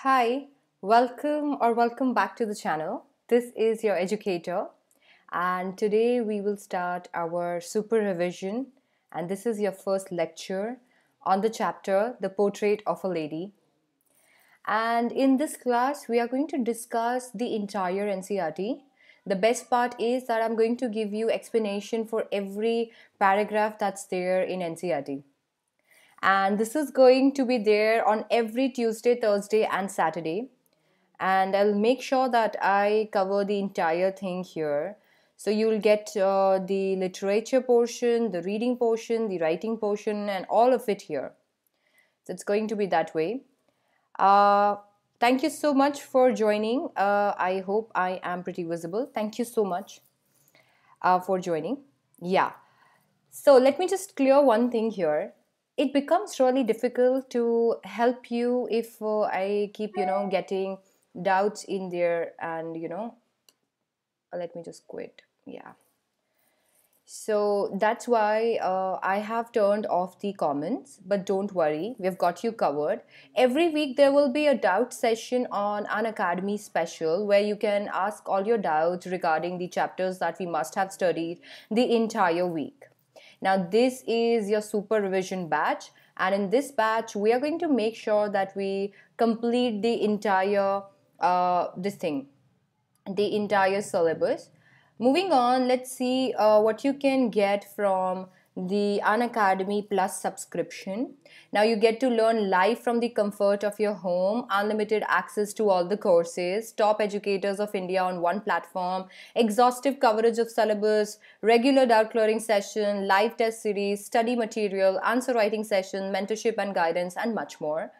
Hi, welcome or welcome back to the channel. This is your educator and today we will start our super revision and this is your first lecture on the chapter The Portrait of a Lady. And in this class we are going to discuss the entire NCRT. The best part is that I'm going to give you explanation for every paragraph that's there in NCRT and this is going to be there on every Tuesday, Thursday and Saturday and I'll make sure that I cover the entire thing here. So you'll get uh, the literature portion, the reading portion, the writing portion and all of it here. So it's going to be that way. Uh, thank you so much for joining. Uh, I hope I am pretty visible. Thank you so much uh, for joining. Yeah. So let me just clear one thing here it becomes really difficult to help you if uh, I keep, you know, getting doubts in there and, you know, let me just quit. Yeah. So that's why uh, I have turned off the comments, but don't worry, we've got you covered. Every week there will be a doubt session on an Academy special where you can ask all your doubts regarding the chapters that we must have studied the entire week. Now this is your supervision batch and in this batch we are going to make sure that we complete the entire uh, this thing, the entire syllabus. Moving on, let's see uh, what you can get from the Unacademy Plus subscription. Now you get to learn live from the comfort of your home, unlimited access to all the courses, top educators of India on one platform, exhaustive coverage of syllabus, regular doubt clearing session, live test series, study material, answer writing session, mentorship and guidance, and much more.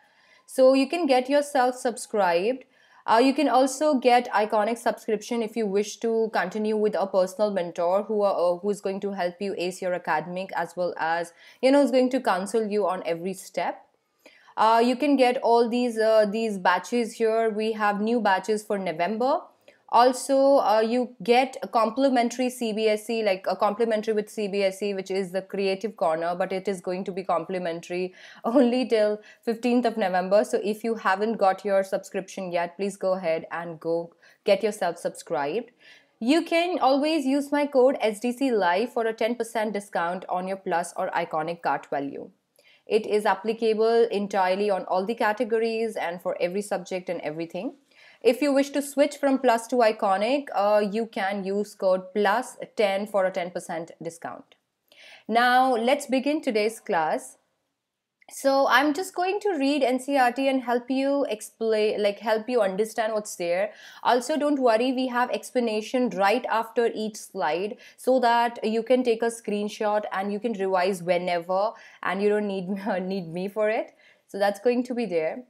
So you can get yourself subscribed uh, you can also get Iconic subscription if you wish to continue with a personal mentor who are, uh, who's going to help you ace your academic as well as you know is going to counsel you on every step. Uh, you can get all these uh, these batches here. We have new batches for November also uh, you get a complimentary cbse like a complimentary with cbse which is the creative corner but it is going to be complimentary only till 15th of november so if you haven't got your subscription yet please go ahead and go get yourself subscribed you can always use my code SDC Live for a 10% discount on your Plus or Iconic cart value. It is applicable entirely on all the categories and for every subject and everything. If you wish to switch from Plus to Iconic, uh, you can use code plus 10 for a 10% discount. Now let's begin today's class. So I'm just going to read NCRT and help you explain, like help you understand what's there. Also, don't worry, we have explanation right after each slide so that you can take a screenshot and you can revise whenever and you don't need, need me for it. So that's going to be there.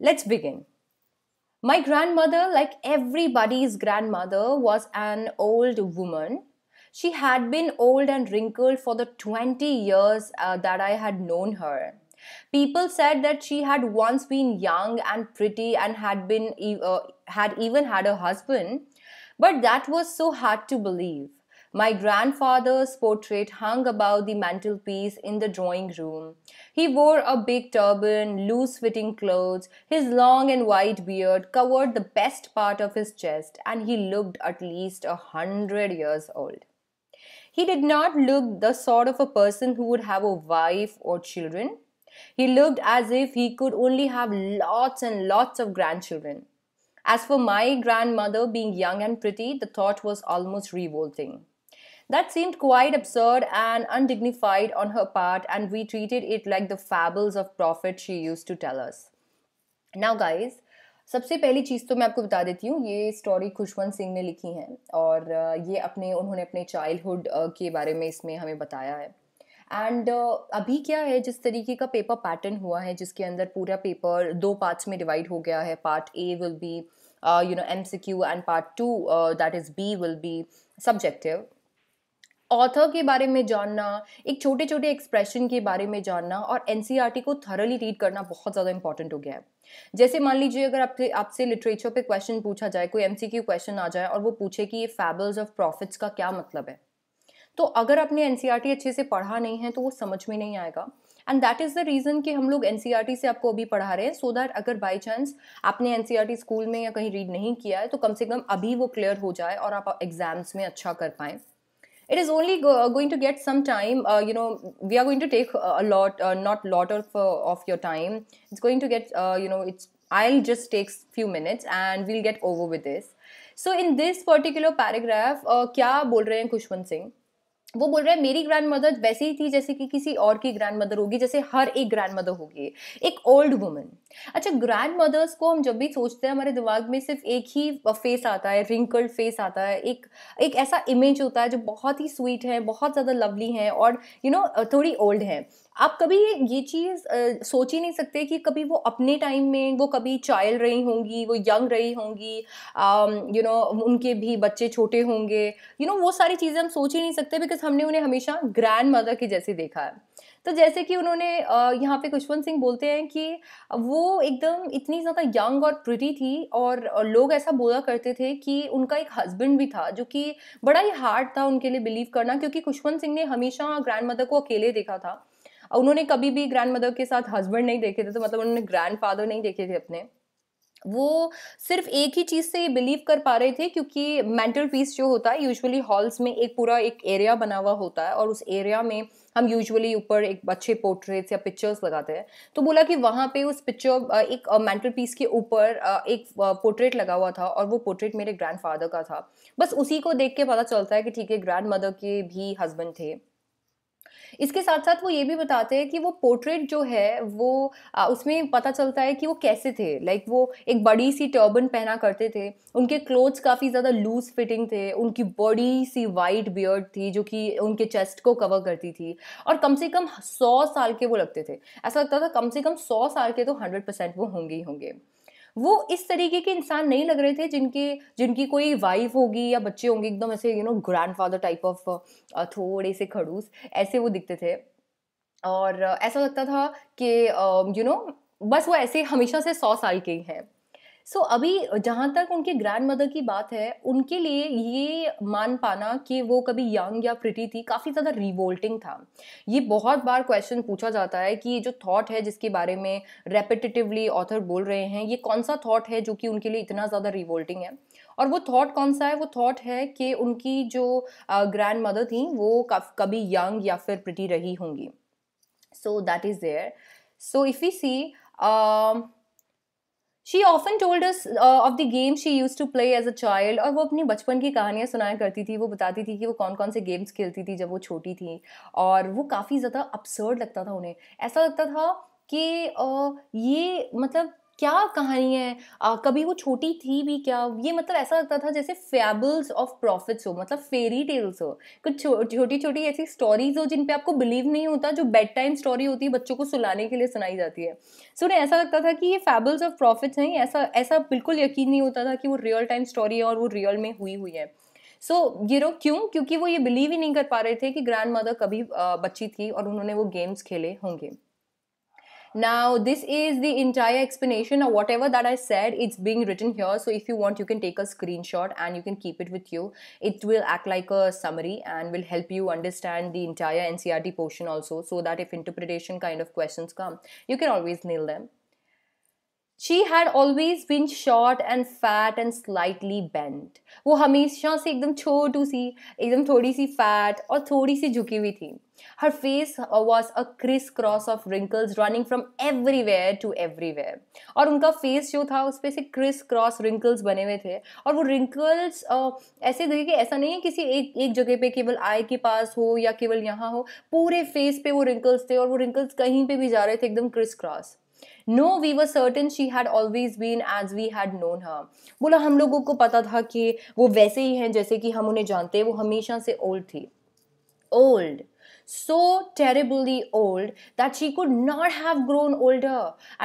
Let's begin. My grandmother, like everybody's grandmother, was an old woman. She had been old and wrinkled for the 20 years uh, that I had known her. People said that she had once been young and pretty and had been uh, had even had a husband, but that was so hard to believe. My grandfather's portrait hung above the mantelpiece in the drawing room. He wore a big turban, loose fitting clothes, his long and white beard covered the best part of his chest, and he looked at least a hundred years old. He did not look the sort of a person who would have a wife or children. He looked as if he could only have lots and lots of grandchildren. As for my grandmother being young and pretty, the thought was almost revolting. That seemed quite absurd and undignified on her part, and we treated it like the fables of prophet she used to tell us. Now, guys, सबसे पहली चीज़ तो मैं आपको बता देती हूँ ये story Khushwant Singh ने लिखी है और ये अपने उन्होंने अपने चाइल्डहुड के बारे में इसमें हमें बताया है एंड uh, अभी क्या है जिस तरीके का पेपर पैटर्न हुआ है जिसके अंदर पूरा पेपर दो पार्ट्स में डिवाइड हो गया है part A will be you know M C Q and part two that is B will be subjective author के बारे में जानना एक छोटे छोटे एक्सप्रेशन के बारे में जानना और एन e को थरली रीड करना बहुत ज़्यादा इंपॉर्टेंट हो गया है जैसे मान लीजिए अगर आपसे आपसे लिटरेचर पे क्वेश्चन पूछा जाए कोई एम क्वेश्चन आ जाए और वो पूछे कि ये फैबल्स ऑफ प्रॉफिट्स का क्या मतलब है तो अगर आपने एन e अच्छे से पढ़ा नहीं है तो वो समझ में नहीं आएगा and that is the reason कि हम लोग एन e से आपको अभी पढ़ा रहे हैं सो so दैट अगर बाई चांस आपने एन स्कूल में या कहीं रीड नहीं किया है तो कम से कम अभी वो क्लियर हो जाए और आप एग्जाम्स में अच्छा कर पाएँ it is only go, uh, going to get some time uh, you know we are going to take uh, a lot uh, not lot of uh, of your time it's going to get you know it's i'll just take few minutes and we'll get over with this so in this particular paragraph uh, kya bol rahe hain kushwant singh वो बोल रहा है मेरी grand mother वैसे ही थी जैसे कि किसी और की ग्रैंड मदर होगी जैसे हर एक ग्रैंड मदर होगी एक ओल्ड वुमन अच्छा ग्रैंड मदर्स को हम जब भी सोचते हैं हमारे दिमाग में सिर्फ एक ही फेस आता है रिंकल्ड फेस आता है एक एक ऐसा इमेज होता है जो बहुत ही स्वीट है बहुत ज़्यादा लवली है और यू you नो know, थोड़ी ओल्ड है आप कभी ये ये चीज़ सोच ही नहीं सकते कि कभी वो अपने टाइम में वो कभी चाइल्ड रही होंगी वो यंग रही होंगी यू um, नो उनके भी बच्चे छोटे होंगे यू you नो know, वो सारी चीज़ें हम सोच ही नहीं सकते बिकॉज हमने उन्हें हमेशा ग्रैंड मदर के जैसे देखा है तो जैसे कि उन्होंने यहाँ पे खुशवंत सिंह बोलते हैं कि वो एकदम इतनी ज़्यादा यंग और प्रिटी थी और लोग ऐसा बोला करते थे कि उनका एक हस्बैंड भी था जो कि बड़ा ही हार्ड था उनके लिए बिलीव करना क्योंकि खुशवंत सिंह ने हमेशा ग्रैंड मदर को अकेले देखा था उन्होंने कभी भी ग्रैंड मदर के साथ हस्बैंड नहीं देखे थे तो मतलब उन्होंने ग्रैंड फादर नहीं देखे थे अपने वो सिर्फ एक ही चीज़ से बिलीव कर पा रहे थे क्योंकि मेंटल पीस जो होता है यूजुअली हॉल्स में एक पूरा एक एरिया बना हुआ होता है और उस एरिया में हम यूजुअली ऊपर एक अच्छे पोर्ट्रेट्स या पिक्चर्स लगाते हैं तो बोला कि वहाँ पे उस पिक्चर एक मेंटल पीस के ऊपर एक पोर्ट्रेट लगा हुआ था और वो पोर्ट्रेट मेरे ग्रैंड का था बस उसी को देख के पता चलता है कि ठीक है ग्रैंड मदर के भी हस्बैंड थे इसके साथ साथ वो ये भी बताते हैं कि वो पोर्ट्रेट जो है वो आ, उसमें पता चलता है कि वो कैसे थे लाइक वो एक बड़ी सी टर्बन पहना करते थे उनके क्लोथ्स काफ़ी ज़्यादा लूज फिटिंग थे उनकी बड़ी सी वाइट बियर्ड थी जो कि उनके चेस्ट को कवर करती थी और कम से कम सौ साल के वो लगते थे ऐसा लगता था कम से कम सौ साल के तो हंड्रेड परसेंट वो होंगे ही होंगे वो इस तरीके के इंसान नहीं लग रहे थे जिनके जिनकी कोई वाइफ होगी या बच्चे होंगे एकदम ऐसे you know grandfather type of थोड़े से खड़ूस ऐसे वो दिखते थे और ऐसा लगता था कि यू नो बस वो ऐसे हमेशा से सौ साल के ही हैं सो so, अभी जहाँ तक उनके ग्रैंड मदर की बात है उनके लिए ये मान पाना कि वो कभी यंग या प्रिटी थी काफ़ी ज़्यादा रिवोल्टिंग था ये बहुत बार क्वेश्चन पूछा जाता है कि ये जो थॉट है जिसके बारे में रेपिटेटिवली ऑथर बोल रहे हैं ये कौन सा थॉट है जो कि उनके लिए इतना ज़्यादा रिवोल्टिंग है और वो थॉट कौन सा है वो थॉट है कि उनकी जो ग्रैंड मदर थी वो कभी यंग या फिर प्रिटी रही होंगी so that is there so if you see she often told of the game she used to play as a child और वो अपनी बचपन की कहानियाँ सुनाया करती थी वो बताती थी कि वो कौन कौन से गेम्स खेलती थी जब वो छोटी थी और वो काफ़ी ज़्यादा अपसर्ड लगता था उन्हें ऐसा लगता था कि ये मतलब क्या कहानी है आ, कभी वो छोटी थी भी क्या ये मतलब ऐसा लगता था जैसे फैबल्स ऑफ प्रॉफिट्स हो मतलब फेरी टेल्स हो कुछ छोटी छोटी ऐसी स्टोरीज हो जिन पे आपको बिलीव नहीं होता जो बेड टाइम स्टोरी होती है बच्चों को सुलाने के लिए सुनाई जाती है सो so, ऐसा लगता था कि ये फैबल्स ऑफ प्रॉफिट्स हैं ऐसा ऐसा बिल्कुल यकीन नहीं होता था कि वो रियल टाइम स्टोरी है और वो रियल में हुई हुई है सो so, ये रो क्यों क्योंकि वो ये बिलीव ही नहीं कर पा रहे थे कि ग्रैंड मदर कभी बच्ची थी और उन्होंने वो गेम्स खेले होंगे Now, this is the entire explanation. or whatever that I said, it's being written here. So if you want, you can take a screenshot and you can keep it with you. It will act like a summary and will help you understand the entire NCRT portion also so that if interpretation kind of questions come, you can always nail them. She had always been short and fat and slightly bent वो हमेशा से एकदम छोटू सी एकदम थोड़ी सी fat और थोड़ी सी झुकी हुई थी her face was a criss cross of wrinkles running from everywhere to everywhere और उनका फेस जो था उस पर से क्रिस क्रॉस रिंकल्स बने हुए थे और वो रिंकल्स ऐसे देखे कि ऐसा नहीं है किसी एक एक जगह पे केवल आई के पास हो या केवल यहाँ हो पूरे फेस पे वो रिंकल्स थे और वो रिंकल्स कहीं पे भी जा रहे थे एकदम criss cross no we were certain she had always been as we had known her बोला हम लोगों को पता था कि वो वैसे ही हैं जैसे कि हम उन्हें जानते हैं वो हमेशा से ओल्ड थी old so terribly old that she could not have grown older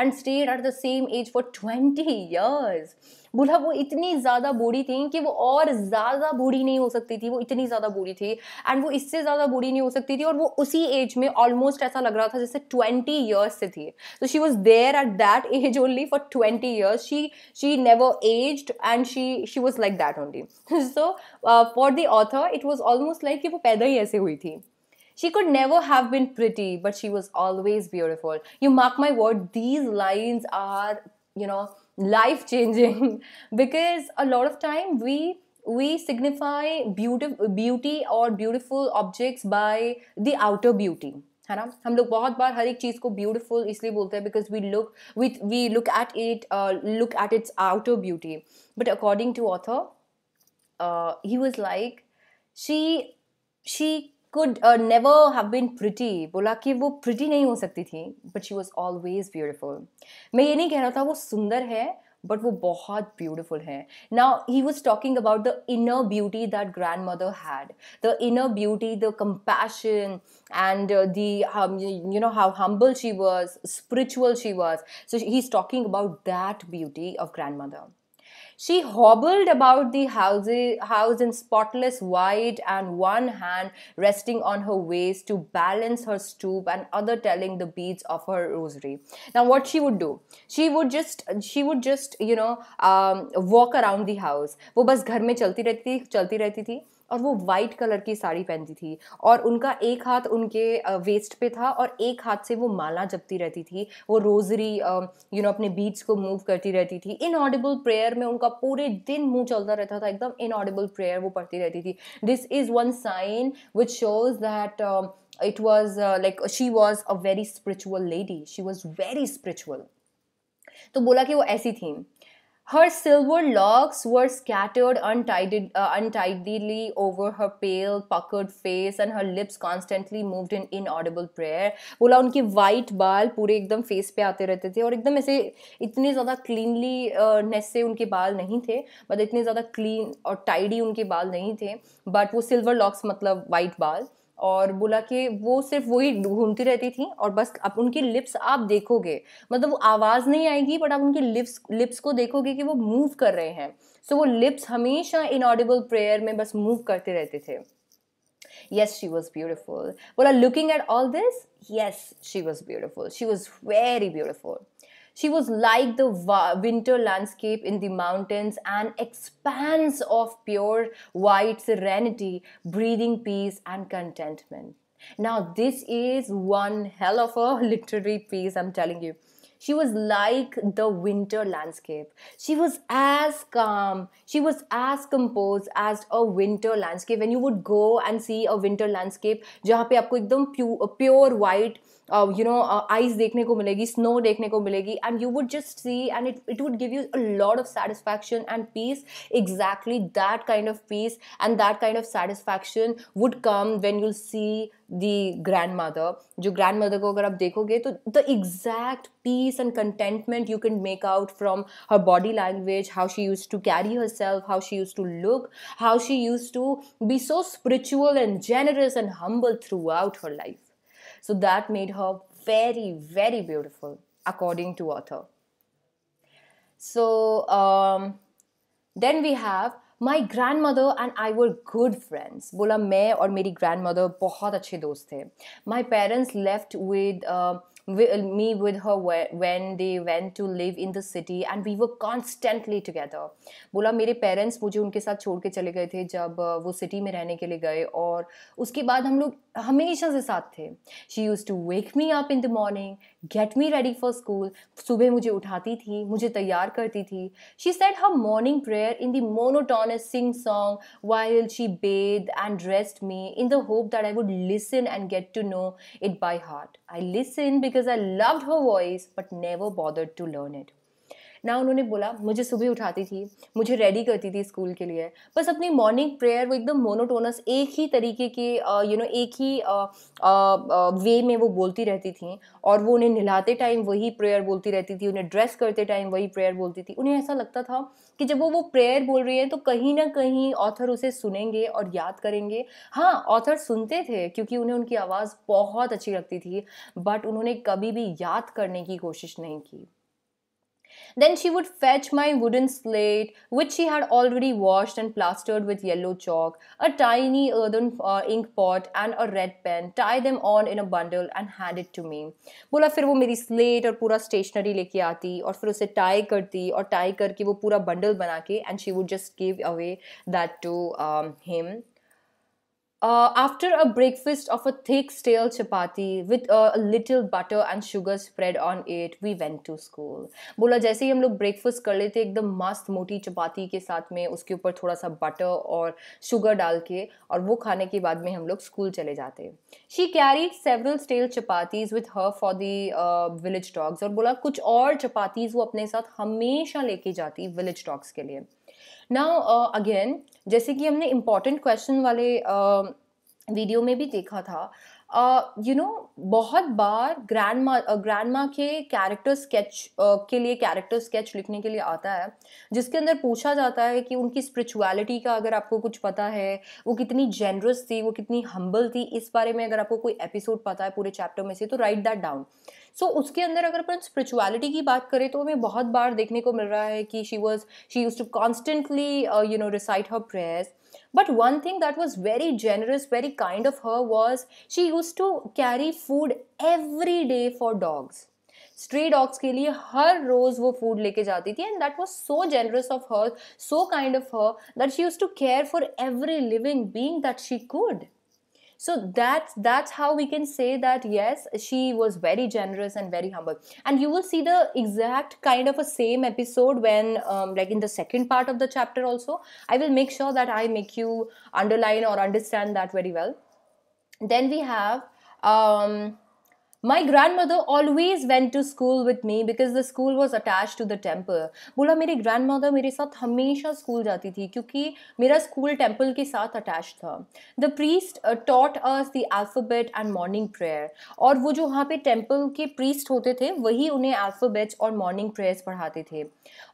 and stayed at the same age for 20 years. बोला वो इतनी ज़्यादा बूढ़ी थी कि वो और ज़्यादा बूढ़ी नहीं हो सकती थी वो इतनी ज़्यादा बूढ़ी थी एंड वो इससे ज़्यादा बूढ़ी नहीं हो सकती थी और वो उसी एज में ऑलमोस्ट ऐसा लग रहा था जैसे ट्वेंटी ईयर्स से थी तो she was there at that age only for twenty years she she never aged and she she was like that only so for the author it was almost like कि वो पैदा ही ऐसे हुई थी She could never have been pretty, but she was always beautiful. You mark my word, these lines are, you know, life changing because a lot of time we we signify beauty beauty or beautiful objects by the outer beauty है ना हम लोग बहुत बार हर एक चीज़ को beautiful इसलिए बोलते हैं because we look with we look at it look at its outer beauty but according to author he was like she she could never uh, have have pretty बोला कि वो प्रिटी नहीं हो सकती थी but she was always beautiful मैं ये नहीं कह रहा था वो सुंदर है बट वो बहुत ब्यूटिफुल है now he was talking about the inner beauty that grandmother had the inner beauty the compassion and the you know how humble she was spiritual she was so he is talking about that beauty of grandmother She hobbled about the house, house in spotless white and one hand resting on her waist to balance her stoop and other telling the beads of her rosary. Now, what she would do? She would just, she would just, you know, um, walk around the house. वो बस घर में चलती रहती थी और वो white colour की साड़ी पहनती थी और उनका एक हाथ उनके वेस्ट पे था और एक हाथ से वो माला जपती रहती थी वो रोजरी यू नो अपने बीट्स को मूव करती रहती थी इनऑडिबल प्रेयर में उनका पूरे दिन मुंह चलता रहता था एकदम इनऑडिबल प्रेयर वो पढ़ती रहती थी this is one sign which shows that it was like she was a very spiritual lady she was very spiritual तो बोला कि वो ऐसी थी Her silver locks were scattered untidied, uh, untidily over her pale, puckered face and her lips constantly moved in inaudible prayer. bola unke white baal pure ekdam face pe aate rehte the aur ekdam aise itne zyada cleanly uh, ness se unke baal nahi the but itne zyada clean aur tidy unke baal nahi the but wo silver locks matlab white baal और बोला कि वो सिर्फ वही घूमती रहती थी और बस अब उनकी लिप्स आप देखोगे मतलब वो आवाज़ नहीं आएगी बट आप उनकी लिप्स लिप्स को देखोगे कि वो मूव कर रहे हैं सो so, वो लिप्स हमेशा इनऑडिबल प्रेयर में बस मूव करते रहते थे यस शी वॉज ब्यूटिफुल बोला looking at all this yes she was beautiful she was very beautiful She was like the winter landscape in the mountains, an expanse of pure white serenity, breathing peace and contentment. Now, this is one hell of a literary piece, I'm telling you. She was like the winter landscape. She was as calm, she was as composed as a winter landscape. When you would go and see a winter landscape, जहाँ पे आपको एकदम pure, pure white you know eyes देखने को मिलेगी snow देखने को मिलेगी and you would just see and it it would give you a lot of satisfaction and peace exactly that kind of peace and that kind of satisfaction would come when you'll see the grandmother जो grandmother को अगर आप देखोगे तो the exact peace and contentment you can make out from her body language how she used to carry herself how she used to look how she used to be so spiritual and generous and humble throughout her life so that made her very very beautiful according to author so um, then we have my grandmother and I were good friends. Bola, me or my grandmother, very good friends. My parents left with uh, me with her when they went to live in the city and we were constantly together बोला मेरे parents मुझे उनके साथ छोड़ के चले गए थे जब वो city में रहने के लिए गए और उसके बाद हम लोग हमेशा से साथ थे she used to wake me up in the morning get me ready for school सुबह मुझे उठाती थी मुझे तैयार करती थी she said her morning prayer in the monotonous sing song while she bathed and dressed me in the hope that I would listen and get to know it by heart I listened because because I loved her voice but never bothered to learn it. ना उन्होंने बोला मुझे सुबह उठाती थी मुझे ready करती थी स्कूल के लिए बस अपनी मॉर्निंग प्रेयर वो एकदम मोनोटोनस एक ही तरीके के यू नो एक ही आ, आ, आ, वे में वो बोलती रहती थी और वो उन्हें नहलाते टाइम वही प्रेयर बोलती रहती थी उन्हें ड्रेस करते टाइम वही प्रेयर बोलती थी उन्हें ऐसा लगता था कि जब वो वो प्रेयर बोल रही है तो कहीं ना कहीं ऑथर उसे सुनेंगे और याद करेंगे हाँ ऑथर सुनते थे क्योंकि उन्हें उनकी आवाज़ बहुत अच्छी लगती थी बट उन्होंने कभी भी याद करने की कोशिश नहीं की Then she would fetch my wooden slate, which she had already washed and plastered with yellow chalk, a tiny earthen uh, ink pot, and a red pen, tie them on in a bundle and hand it to me. Bula, फिर वो मेरी slate और पूरा stationery लेके आती और फिर उसे tie करती और tie करके वो पूरा bundle बना के and she would just give away that to him. Uh, after a breakfast of a thick stale chapati with a little butter and sugar spread on it, we went to school. बोला जैसे ही हम लोग breakfast कर लेते एकदम मस्त मोटी चपाती के साथ में उसके ऊपर थोड़ा सा बटर और शुगर डाल के और वो खाने के बाद में हम लोग स्कूल चले जाते she carry several stale chapatis with her for the village dogs और बोला कुछ और चपातीज़ वो अपने साथ हमेशा लेके जाती विलेज डॉग्स के लिए नाउ अगेन uh, जैसे कि हमने इम्पॉर्टेंट क्वेश्चन वाले वीडियो uh, में भी देखा था यू नो बहुत बार ग्रैंड मा ग्रैंड माँ के कैरेक्टर स्केच के लिए कैरेक्टर स्केच लिखने के लिए आता है जिसके अंदर पूछा जाता है कि उनकी स्पिरिचुअलिटी का अगर आपको कुछ पता है वो कितनी जेनरस थी वो कितनी हम्बल थी इस बारे में अगर आपको कोई एपिसोड पता है पूरे चैप्टर में से तो राइट दैट डाउन सो उसके अंदर अगर अपन स्पिरिचुअलिटी की बात करें तो हमें बहुत बार देखने को मिल रहा है कि she was she used to constantly you know recite her prayers But one thing that was very generous, very kind of her was she used to carry food every day for dogs. Stray dogs ke liye har roz wo food leke jati thi and that was so generous of her, so kind of her that she used to care for every living being that she could so that's that's how we can say that yes she was very generous and very humble and you will see the exact kind of a same episode when um, like in the second part of the chapter also i will make sure that i make you underline or understand that very well then we have um my grandmother always went to school with me because the school was attach to the temple बोला मेरी grand mother मेरे साथ हमेशा school जाती थी क्योंकि मेरा school temple के साथ अटैच था the priest taught us the alphabet and morning prayer और वो जो वहाँ पे टेम्पल के प्रीस्ट होते थे वही उन्हें एल्फोबेट्स और मॉर्निंग प्रेयर्स पढ़ाते थे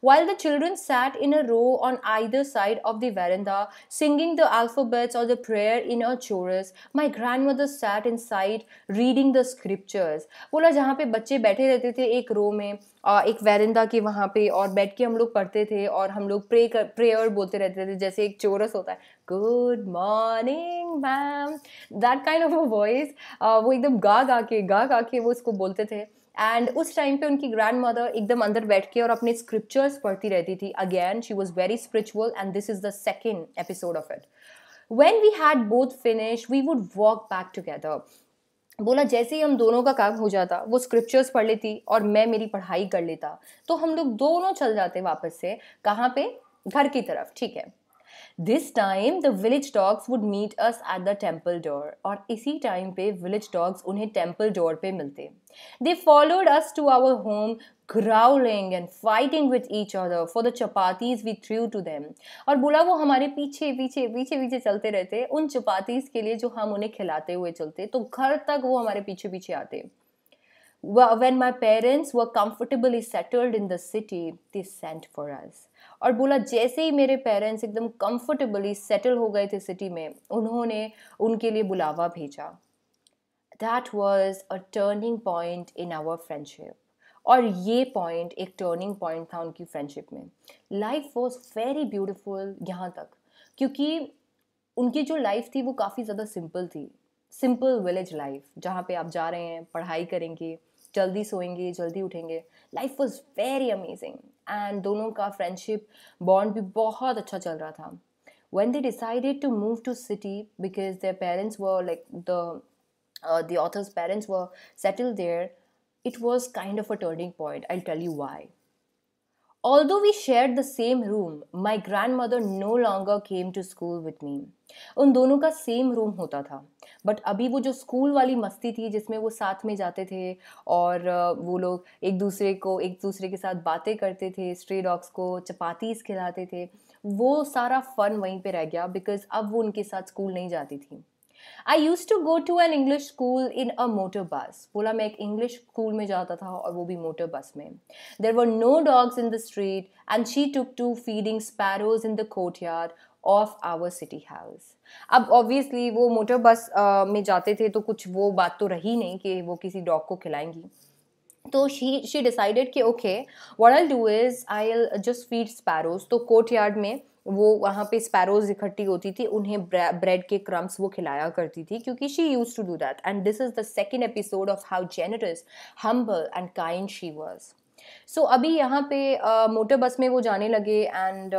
while the children sat in a row on I the side of the verandah singing the alphabets और the prayer in a chorus my grandmother sat inside reading the scripture teachers बोला जहाँ पे बच्चे बैठे रहते थे एक रो में और एक वैरिंदा के वहाँ पे और बैठ के हम लोग पढ़ते थे और हम लोग प्रे कर प्रेयर बोलते रहते थे जैसे एक चोरस होता है good morning ma'am that kind of a voice वो एकदम गा गा के गा गा के वो उसको बोलते थे एंड उस टाइम पे उनकी ग्रैंड मदर एकदम अंदर बैठ के और अपने स्क्रिप्चर्स पढ़ती रहती थी again she was very spiritual and this is the second episode of it when we had both finished, we would walk back together. बोला जैसे ही हम दोनों का काम हो जाता वो स्क्रिप्चर्स पढ़ लेती और मैं मेरी पढ़ाई कर लेता तो हम लोग दोनों चल जाते वापस से कहाँ पे घर की तरफ ठीक है this time the village dogs would meet us at the temple door और इसी टाइम पे विलेज डॉग्स उन्हें टेम्पल डोर पे मिलते they followed us to our home growling and fighting with each other for the chapatis we threw to them. aur bola wo hamare piche piche piche piche chalte rehte un chapatis ke liye jo hum unhe khilate hue chalte to ghar tak wo hamare piche piche aate When my parents were comfortably settled in the city, they sent for us. और बोला जैसे ही मेरे parents एकदम comfortably settle हो गए थे city में उन्होंने उनके लिए बुलावा भेजा that was a turning point in our friendship और ये पॉइंट एक टर्निंग पॉइंट था उनकी फ्रेंडशिप में लाइफ वॉज वेरी ब्यूटिफुल यहाँ तक क्योंकि उनकी जो लाइफ थी वो काफ़ी ज़्यादा सिंपल थी सिंपल विलेज लाइफ जहाँ पे आप जा रहे हैं पढ़ाई करेंगे जल्दी सोएंगे जल्दी उठेंगे life was very amazing and दोनों का फ्रेंडशिप बॉन्ड भी बहुत अच्छा चल रहा था when they decided to move to city because their parents were like the author's parents were settle there it was kind of a turning point. I'll tell you why. Although we shared the same room, my grandmother no longer came to school with me. उन दोनों का same room होता था but अभी वो जो school वाली मस्ती थी जिसमें वो साथ में जाते थे और uh, वो लोग एक दूसरे को एक दूसरे के साथ बातें करते थे स्ट्री डॉग्स को चपातीस खिलाते थे वो सारा फन वहीं पे रह गया बिकॉज अब वो उनके साथ स्कूल नहीं जाती थी I used to go to an English school in a motor bus बोला मैं एक इंग्लिश स्कूल में जाता था और वो भी मोटर बस में there were no dogs in the street and she took to feeding sparrows in the courtyard of our city house अब ऑब्वियसली वो मोटर बस uh, में जाते थे तो कुछ वो बात तो रही नहीं कि वो किसी डॉग को खिलाएंगी तो शी शी डिसाइडेड कि okay what I do is I just feed sparrows तो कोर्ट यार्ड में वो वहाँ पे स्पैरोज इकट्ठी होती थी उन्हें ब्रेड के क्रम्स वो खिलाया करती थी क्योंकि she used to do that and this is the second episode of how generous humble and kind she was so so, अभी यहाँ पे मोटर uh, बस में वो जाने लगे एंड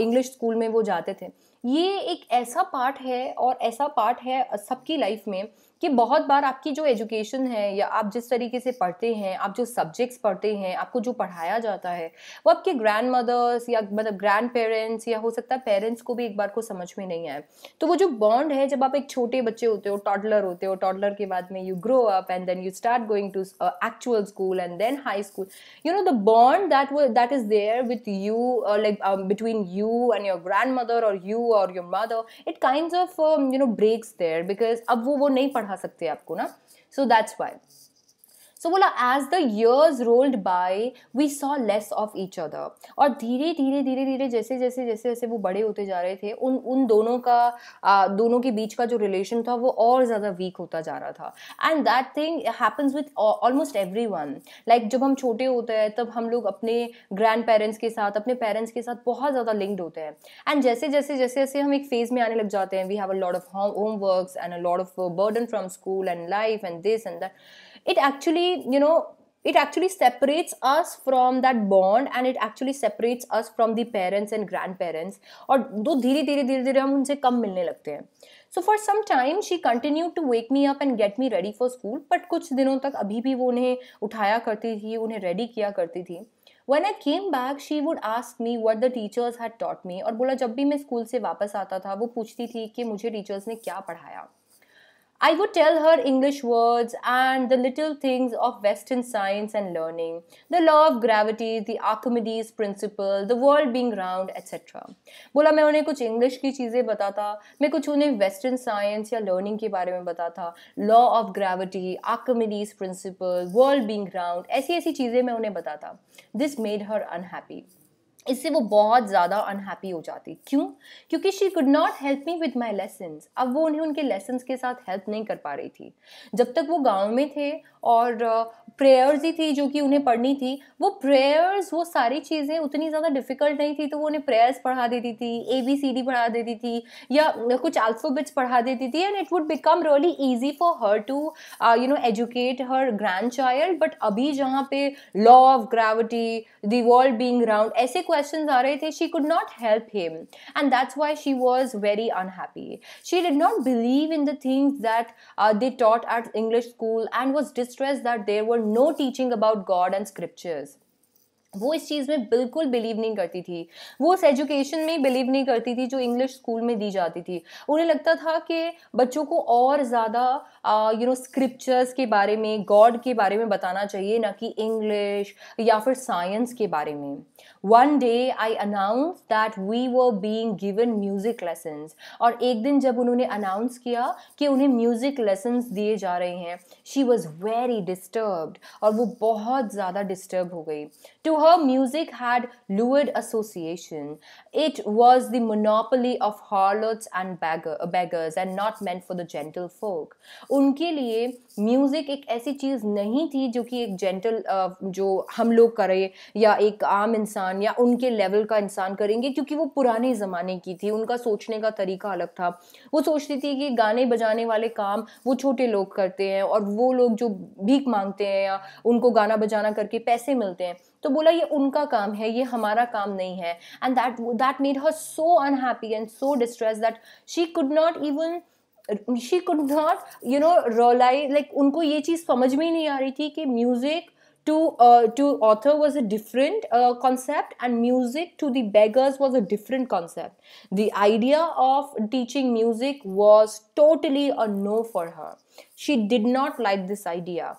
इंग्लिश स्कूल में वो जाते थे ये एक ऐसा पार्ट है और ऐसा पार्ट है सबकी लाइफ में कि बहुत बार आपकी जो एजुकेशन है या आप जिस तरीके से पढ़ते हैं आप जो सब्जेक्ट्स पढ़ते हैं आपको जो पढ़ाया जाता है वो आपके ग्रैंड मदर्स या मतलब ग्रैंड पेरेंट्स या हो सकता है पेरेंट्स को भी एक बार को समझ में नहीं आए तो वो जो बॉन्ड है जब आप एक छोटे बच्चे होते हो टॉडलर होते हो टॉडलर के बाद में you grow up and then you start going to actual school and then high school you know the bond that that is there with you like between you and your grandmother और you और your mother it kind of you know breaks there because अब वो वो नहीं पढ़ा सकते हैं आपको ना सो दैट्स वाई सो बोला as the years rolled by we saw less of each other और धीरे धीरे धीरे धीरे जैसे जैसे जैसे जैसे वो बड़े होते जा रहे थे उन उन दोनों का आ, दोनों के बीच का जो रिलेशन था वो और ज़्यादा वीक होता जा रहा था and that thing happens with almost everyone like जब हम छोटे होते हैं तब हम लोग अपने ग्रैंड पेरेंट्स के साथ अपने पेरेंट्स के साथ बहुत ज़्यादा लिंक्ड होते हैं एंड जैसे जैसे जैसे जैसे हम एक फेज़ में आने लग जाते हैं we have a lot of homework and a lot of burden from school and life and this and that it actually you know it actually separates us from that bond and it actually separates us from the parents and grandparents और दो धीरे धीरे धीरे धीरे हम उनसे कम मिलने लगते हैं so for some time she continue to wake me up and get me ready for school but कुछ दिनों तक अभी भी वो उन्हें उठाया करती थी उन्हें रेडी किया करती थी when I came back she would ask me what the teachers had taught me और बोला जब भी मैं स्कूल से वापस आता था वो पूछती थी कि मुझे टीचर्स ने क्या पढ़ाया I would tell her English words and the little things of Western science and learning, the law of gravity, the Archimedes principle, the world being round, etc. बोला मैं उन्हें कुछ English की चीज़ें बताता मैं कुछ उन्हें Western science या learning के बारे में बताता law of gravity, Archimedes principle, world being round, ऐसी ऐसी चीज़ें मैं उन्हें बताता This made her unhappy. इससे वो बहुत ज़्यादा अनहैप्पी हो जाती क्यों क्योंकि she could not help me with my lesson अब वो उन्हें उनके लेसन के साथ हेल्प नहीं कर पा रही थी जब तक वो गांव में थे और प्रेयर्स ही थी जो कि उन्हें पढ़नी थी वो प्रेयर्स वो सारी चीज़ें उतनी ज़्यादा डिफिकल्ट नहीं थी तो वो उन्हें प्रेयर्स पढ़ा देती थी ए बी सी डी पढ़ा देती थी या कुछ अल्फोबिट्स पढ़ा देती थी and it would become really easy for her to you know educate her grandchild but अभी जहाँ पे law of gravity the world being round ऐसे क्वेश्चन आ रहे थे she could not help him and that's why she was very unhappy she did not believe in the things that they taught at English school and was distress that there were no teaching about God and scriptures वो इस चीज़ में बिल्कुल believe नहीं करती थी वो उस education में बिलीव नहीं करती थी जो इंग्लिश स्कूल में दी जाती थी उन्हें लगता था कि बच्चों को और ज़्यादा यू नो स्क्रिप्चर्स के बारे में गॉड के बारे में बताना चाहिए ना कि इंग्लिश या फिर साइंस के बारे में one day I announce that we were being given music lessons और एक दिन जब उन्होंने अनाउंस किया कि उन्हें म्यूज़िक लेसन्स दिए जा रहे हैं शी वॉज़ वेरी डिस्टर्ब्ड और वो बहुत ज़्यादा डिस्टर्ब हो गई to her music had lured association it was the monopoly of harlots and beggars and not man for the gentlefolk उनके लिए म्यूज़िक एक ऐसी चीज़ नहीं थी जो कि एक जेंटल जो हम लोग करें या एक आम इंसान या उनके लेवल का इंसान करेंगे क्योंकि वो पुराने ज़माने की थी उनका सोचने का तरीका अलग था वो सोचती थी कि गाने बजाने वाले काम वो छोटे लोग करते हैं और वो लोग जो भीख मांगते हैं या उनको गाना बजाना करके पैसे मिलते हैं तो बोला ये उनका काम है ये हमारा काम नहीं है and that that made her so unhappy and so distress that she could not even She could not, you know, realise like. Unko ये चीज़ समझ में ही नहीं आ रही थी to uh, to author was a different uh, concept and music to the beggars was a different concept the idea of teaching music was totally a no for her she did not like this idea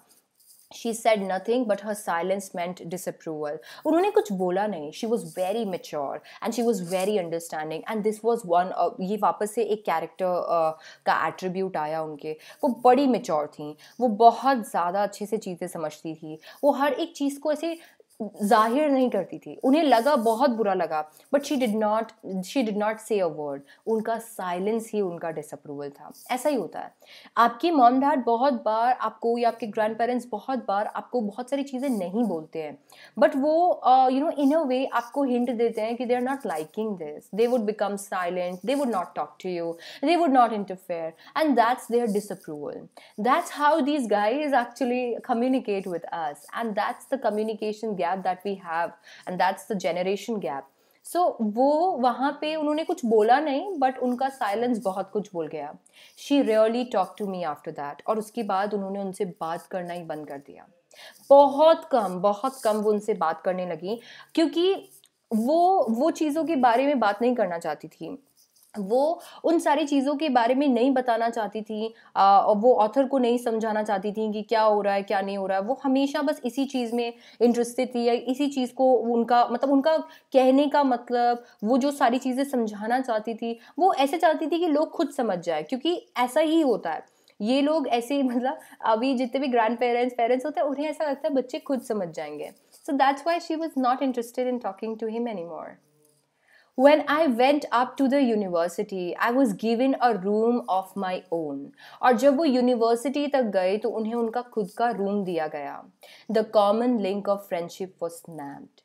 she said nothing but her silence meant disapproval उन्होंने कुछ बोला नहीं she was very mature and she was very understanding and this was one ये वापस से एक character uh, का attribute आया उनके वो बड़ी मेच्योर थी वो बहुत ज़्यादा अच्छे से चीज़ें समझती थी वो हर एक चीज़ को ऐसे जाहिर नहीं करती थी उन्हें लगा बहुत बुरा लगा but she did not she did not say a word उनका साइलेंस ही उनका डिसअप्रूवल था ऐसा ही होता है आपकी मॉम डैड बहुत बार आपको या आपके ग्रैंड पेरेंट्स बहुत बार आपको बहुत सारी चीज़ें नहीं बोलते हैं बट वो यू नो इन अ वे आपको हिंट देते हैं कि they are not liking this they would become silent they would not talk to you they would not interfere and that's their disapproval that's how these guys actually communicate with us and that's the communication gap that we have and that's the generation gap so वो वहाँ पे उन्होंने कुछ बोला नहीं but उनका silence बहुत कुछ बोल गया she really talk to me after that और उसके बाद उन्होंने उनसे बात करना ही बंद कर दिया बहुत कम बहुत कम वो उनसे बात करने लगी क्योंकि वो वो चीज़ों के बारे में बात नहीं करना चाहती थी वो उन सारी चीज़ों के बारे में नहीं बताना चाहती थी आ, वो ऑथर को नहीं समझाना चाहती थी कि क्या हो रहा है क्या नहीं हो रहा है वो हमेशा बस इसी चीज़ में इंटरेस्टेड थी या इसी चीज़ को उनका मतलब उनका कहने का मतलब वो जो सारी चीज़ें समझाना चाहती थी वो ऐसे चाहती थी कि लोग खुद समझ जाए क्योंकि ऐसा ही होता है ये लोग ऐसे मतलब अभी जितने भी ग्रैंड पेरेंट्स पेरेंट्स होते हैं उन्हें ऐसा लगता है बच्चे खुद समझ जाएंगे so that's why she was not interested in talking to him anymore When I went up to the university, I was given a room of my own. और जब वो यूनिवर्सिटी तक गए तो उन्हें उनका खुद का रूम दिया गया the common link of friendship was snapped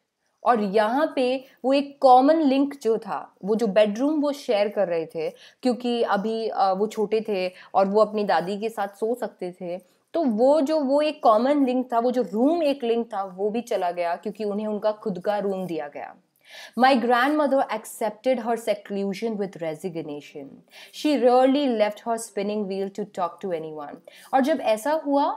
और यहाँ पे वो एक कॉमन लिंक जो था वो जो बेडरूम वो शेयर कर रहे थे क्योंकि अभी वो छोटे थे और वो अपनी दादी के साथ सो सकते थे तो वो जो वो एक कॉमन लिंक था वो जो रूम एक लिंक था वो भी चला गया क्योंकि उन्हें उनका खुद का रूम दिया गया My grandmother accepted her seclusion with resignation. She rarely left her spinning wheel to talk to anyone. और जब ऐसा हुआ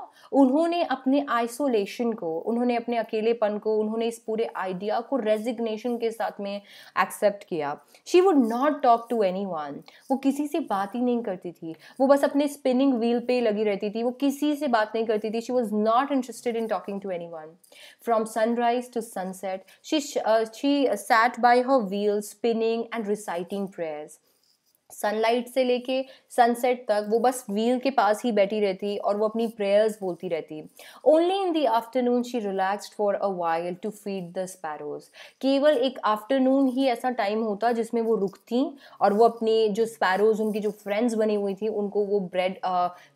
उन्होंने अपने आइसोलेशन को उन्होंने अपने अकेलेपन को उन्होंने इस पूरे आइडिया को रेजिग्नेशन के साथ में एक्सेप्ट किया she would not talk to any वो किसी से बात ही नहीं करती थी वो बस अपने स्पिनिंग व्हील पे लगी रहती थी वो किसी से बात नहीं करती थी she was not interested in talking to anyone from sunrise to sunset she she sat by her wheel spinning and reciting prayers sunlight से लेके सनसेट तक वो बस व्हील के पास ही बैठी रहती और वो अपनी प्रेयर्स बोलती रहती only in the afternoon she relaxed for a while to feed the sparrows केवल एक आफ्टरनून ही ऐसा टाइम होता जिसमें वो रुकती और वो अपने जो स्पैरोज उनकी जो फ्रेंड्स बनी हुई थी उनको वो ब्रेड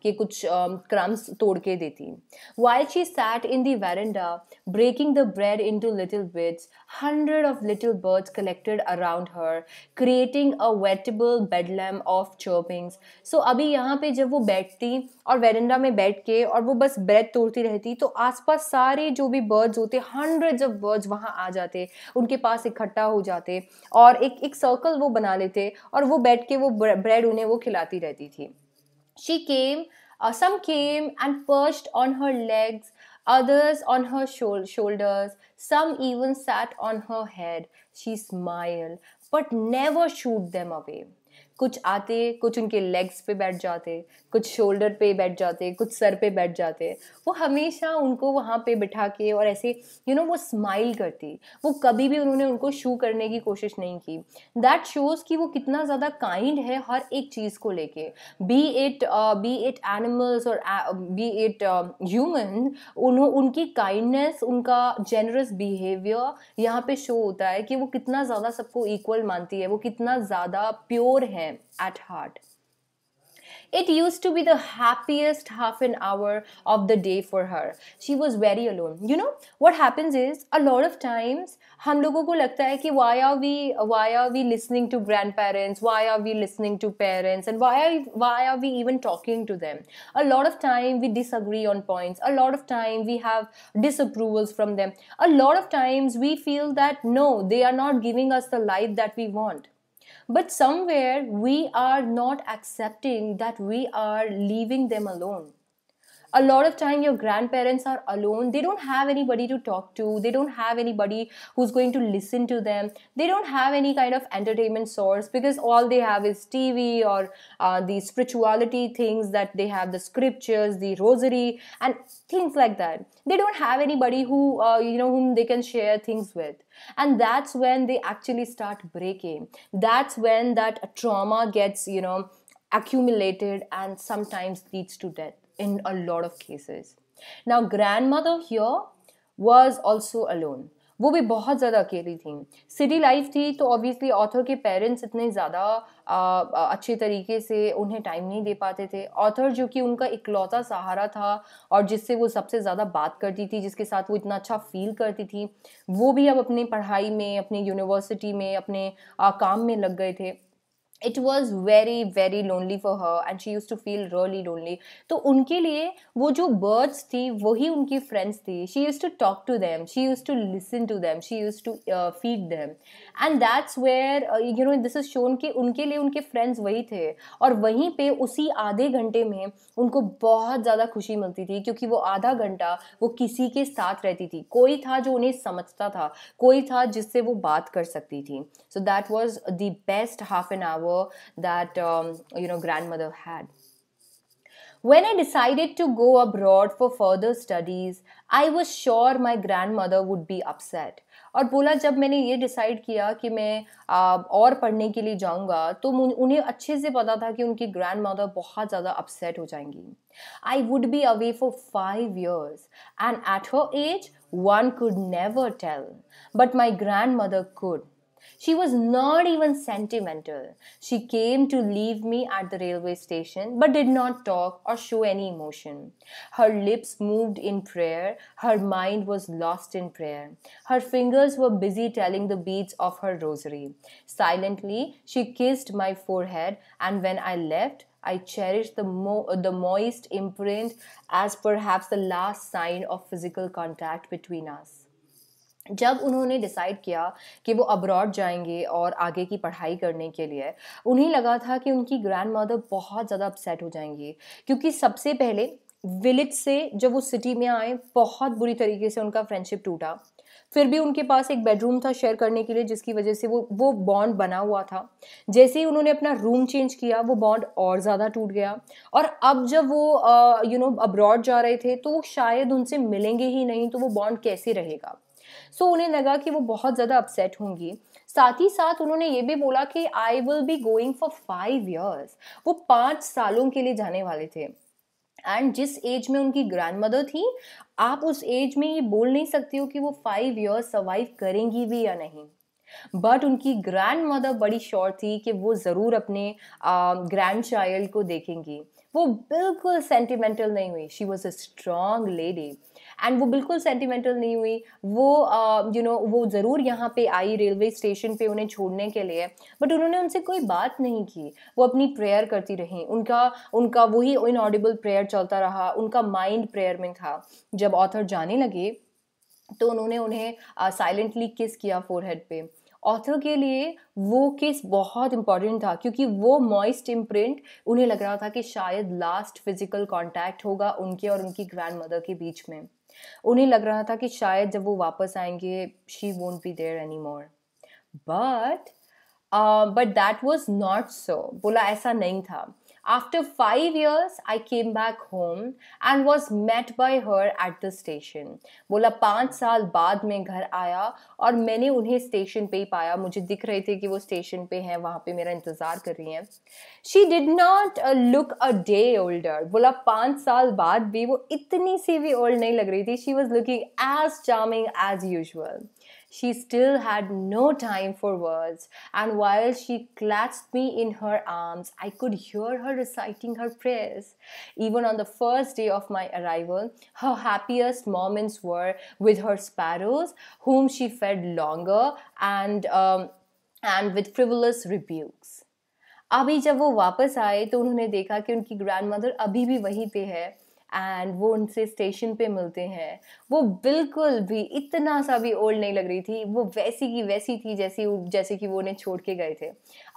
के कुछ क्रम्स तोड़ के देती while she sat in the verandah breaking the bread into little bits hundred of little birds collected around her creating a veritable bed bedlam of chirpings so अभी यहाँ पे जब वो बैठती और वेरेंडा में बैठ के और वो बस ब्रेथ तोड़ती रहती तो आसपास सारे जो भी बर्ड्स होते हंड्रेड्स ऑफ बर्ड्स वहाँ आ जाते उनके पास इकट्ठा हो जाते और एक एक सर्कल वो बना लेते और वो बैठ के वो ब्रेड उन्हें वो खिलाती रहती थी she came some came and perched on her legs others on her shoulders some even sat on her head she smile but never shooed them away कुछ आते कुछ उनके लेग्स पे बैठ जाते कुछ शोल्डर पे बैठ जाते कुछ सर पे बैठ जाते वो हमेशा उनको वहाँ पे बिठा के और ऐसे यू you नो know, वो स्माइल करती वो कभी भी उन्होंने उनको शू करने की कोशिश नहीं की दैट शोज़ कि वो कितना ज़्यादा काइंड है हर एक चीज़ को लेके be it be it animals और बी एट ह्यूमन उन्हों उनकी काइंडनेस उनका जेनरस बिहेवियर यहाँ पे शो होता है कि वो कितना ज़्यादा सबको इक्वल मानती है वो कितना ज़्यादा प्योर है them at heart. It used to be the happiest half an hour of the day for her. She was very alone. You know what happens is a lot of times हम लोगों ko lagta hai ki why are we why are we listening to grandparents? Why are we listening to parents? And why are, why are we even talking to them? A lot of time we disagree on points. A lot of time we have disapprovals from them. A lot of times we feel that no, they are not giving us the life that we want but somewhere we are not accepting that we are leaving them alone a lot of time your grandparents are alone they don't have anybody to talk to they don't have anybody who's going to listen to them they don't have any kind of entertainment source because all they have is tv or uh, the spirituality things that they have the scriptures the rosary and things like that they don't have anybody who uh, you know whom they can share things with and that's when they actually start breaking that's when that trauma gets you know accumulated and sometimes leads to death in a lot of cases. Now, grandmother here was also alone. वो भी बहुत ज़्यादा अकेली थी city life थी तो obviously author के parents इतने ज़्यादा अच्छे तरीके से उन्हें टाइम नहीं दे पाते थे ऑथर जो कि उनका इकलौता सहारा था और जिससे वो सबसे ज़्यादा बात करती थी जिसके साथ वो इतना अच्छा फील करती थी वो भी अब अपनी पढ़ाई में अपनी यूनिवर्सिटी में अपने आ, काम में लग गए थे it was very very lonely for her and she used to feel really lonely तो उनके लिए वो जो बर्ड्स थी वही उनकी फ्रेंड्स थी she used to talk to them she used to listen to them she used to feed them and that's where you know this is shown कि उनके लिए उनके फ्रेंड्स वही थे और वहीं पर उसी आधे घंटे में उनको बहुत ज़्यादा खुशी मिलती थी क्योंकि वो आधा घंटा वो किसी के साथ रहती थी कोई था जो उन्हें समझता था कोई था जिससे वो बात कर सकती थी so that was the best half an hour power that um, you know grandmother had. When I decided to go abroad for further studies, I was sure my grandmother would be upset. और बोला जब मैंने ये decide किया कि मैं आ, uh, और पढ़ने के लिए जाऊंगा तो उन्हें अच्छे से पता था कि उनकी ग्रैंड मदर बहुत ज़्यादा अपसेट हो जाएंगी I would be away for five years and at her age one could never tell but my grandmother could She was not even sentimental. She came to leave me at the railway station but did not talk or show any emotion. Her lips moved in prayer, her mind was lost in prayer. Her fingers were busy telling the beads of her rosary. Silently, she kissed my forehead, and when I left, I cherished the, mo- the moist imprint as perhaps the last sign of physical contact between us. जब उन्होंने decide किया कि वो abroad जाएंगे और आगे की पढ़ाई करने के लिए उन्हें लगा था कि उनकी ग्रैंड मदर बहुत ज़्यादा अपसेट हो जाएंगी क्योंकि सबसे पहले विलेज से जब वो सिटी में आए बहुत बुरी तरीके से उनका फ्रेंडशिप टूटा फिर भी उनके पास एक बेडरूम था शेयर करने के लिए जिसकी वजह से वो वो बॉन्ड बना हुआ था जैसे ही उन्होंने अपना रूम चेंज किया वो बॉन्ड और ज़्यादा टूट गया और अब जब वो यू नो अब्रॉड जा रहे थे तो शायद उनसे मिलेंगे ही नहीं तो वो बॉन्ड कैसे रहेगा सो so, उन्हें लगा कि वो बहुत ज़्यादा अपसेट होंगी साथ ही साथ उन्होंने ये भी बोला कि I will be going for five years वो पाँच सालों के लिए जाने वाले थे एंड जिस एज में उनकी ग्रैंड मदर थी आप उस एज में ये बोल नहीं सकते हो कि वो फाइव ईयर्स सर्वाइव करेंगी भी या नहीं बट उनकी ग्रैंड मदर बड़ी श्योर थी कि वो ज़रूर अपने ग्रैंड uh, चाइल्ड को देखेंगी वो बिल्कुल सेंटिमेंटल नहीं हुई she was a strong lady and वो बिल्कुल सेंटिमेंटल नहीं हुई वो you uh, know you know, वो ज़रूर यहाँ पे आई रेलवे स्टेशन पे उन्हें छोड़ने के लिए बट उन्होंने उनसे कोई बात नहीं की वो अपनी प्रेयर करती रहीं उनका उनका वही इनऑडिबल प्रेयर चलता रहा उनका माइंड प्रेयर में था जब ऑथर जाने लगे तो उन्होंने उन्हें साइलेंटली किस किया फोरहेड पे ऑथर के लिए वो केस बहुत इंपॉर्टेंट था क्योंकि वो मॉइस्ट इम्प्रिंट उन्हें लग रहा था कि शायद लास्ट फिजिकल कांटेक्ट होगा उनके और उनकी ग्रैंड मदर के बीच में उन्हें लग रहा था कि शायद जब वो वापस आएंगे she won't be there any more but but that was not so बोला ऐसा नहीं था After five years, I came back home and was met by her at the station. बोला पाँच साल बाद में घर आया और मैंने उन्हें स्टेशन पे ही पाया मुझे दिख रहे थे कि वो स्टेशन पे हैं वहाँ पे मेरा इंतज़ार कर रही हैं she did not look a day older बोला पाँच साल बाद भी वो इतनी सी भी ओल्ड नहीं लग रही थी she was looking as charming as usual. She still had no time for words, and while she clasped me in her arms, I could hear her reciting her prayers. Even on the first day of my arrival, her happiest moments were with her sparrows, whom she fed longer and, um, and with frivolous rebukes. अभी जब वो वापस आए तो उन्होंने देखा कि उनकी ग्रैंड मदर अभी भी वहीं पे है एंड वो उनसे स्टेशन पे मिलते हैं वो बिल्कुल भी इतना सा भी ओल्ड नहीं लग रही थी वो वैसी की वैसी थी जैसी जैसे कि वो उन्हें छोड़ के गए थे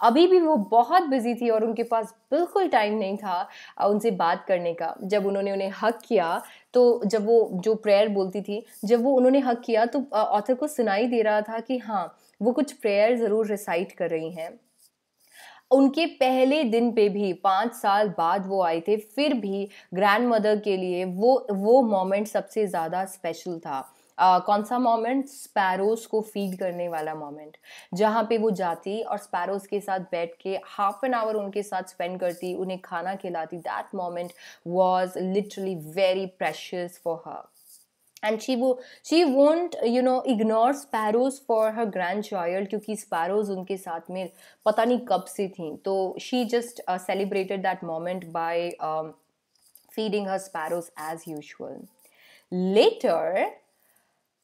अभी भी वो बहुत बिजी थी और उनके पास बिल्कुल टाइम नहीं था उनसे बात करने का जब उन्होंने उन्हें हक किया तो जब वो जो प्रेयर बोलती थी जब वो उन्होंने हक किया तो ऑथर को सुनाई दे रहा था कि हाँ वो कुछ प्रेयर ज़रूर रिसाइट कर रही हैं उनके पहले दिन पे भी पाँच साल बाद वो आए थे फिर भी ग्रैंड मदर के लिए वो वो मोमेंट सबसे ज़्यादा स्पेशल था Uh, कौन सा मोमेंट स्पैरोज को फीड करने वाला मोमेंट जहाँ पे वो जाती और स्पैरोज के साथ बैठ के हाफ एन आवर उनके साथ स्पेंड करती उन्हें खाना खिलाती that moment was literally very precious for her and she she won't you know ignore sparrows for her grandchild because sparrows उनके साथ में पता नहीं कब से थी So she just uh, celebrated that moment by um, feeding her sparrows as usual. Later,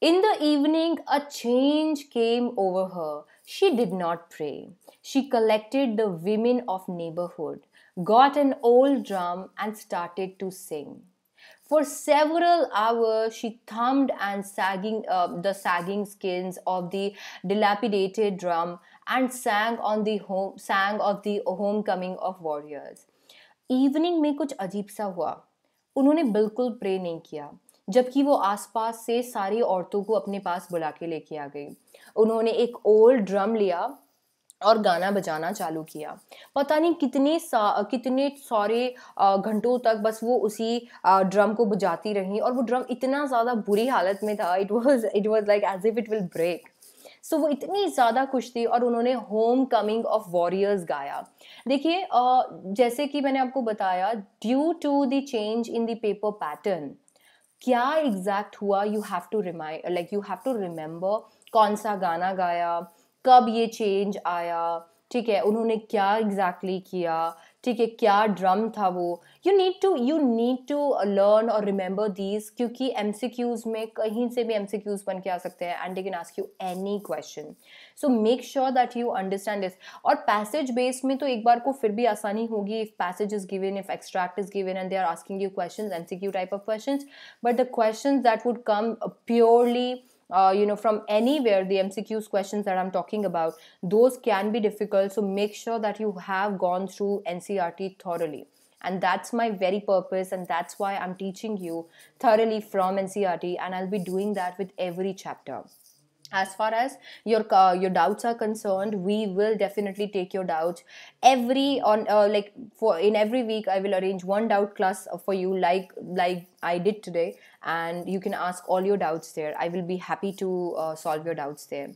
in the evening, a change came over her. She did not pray. She collected the women of neighborhood, got an old drum and started to sing. For several hours, she thumbed and sagging uh, the sagging skins of the dilapidated drum and sang on the home sang of the homecoming of warriors. Evening में कुछ अजीब सा हुआ उन्होंने बिल्कुल pray नहीं किया जबकि वो आसपास से सारी औरतों को अपने पास बुला के लेके आ गई उन्होंने एक ओल्ड ड्रम लिया और गाना बजाना चालू किया पता नहीं कितने सा कितने सारे घंटों तक बस वो उसी ड्रम को बजाती रही और वो ड्रम इतना ज़्यादा बुरी हालत में था it was it was like as if it will break so वो इतनी ज़्यादा खुश थी और उन्होंने होम कमिंग ऑफ वॉरियर्स गाया देखिए जैसे कि मैंने आपको बताया due to the change in the paper pattern क्या एग्जैक्ट हुआ you have to remind like you have to remember कौन सा गाना गाया कब ये चेंज आया ठीक है उन्होंने क्या एग्जैक्टली exactly किया ठीक है क्या ड्रम था वो you need to you need to learn और रिमेंबर दीज क्योंकि एम सी क्यूज में कहीं से भी एम सी क्यूज बन के आ सकते हैं and they can ask you any question so make sure that you understand this और पैसेज बेस्ड में तो एक बार को फिर भी आसानी होगी if passage is given if extract is given and they are asking you question M C Q type of question but the question that would come purely uh, you know from anywhere the mcqs questions that i'm talking about those can be difficult so make sure that you have gone through ncrt thoroughly and that's my very purpose and that's why i'm teaching you thoroughly from ncrt and i'll be doing that with every chapter as far as your uh, your doubts are concerned we will definitely take your doubts every on uh, like for in every week i will arrange one doubt class for you like like i did today and you can ask all your doubts there i will be happy to uh, solve your doubts there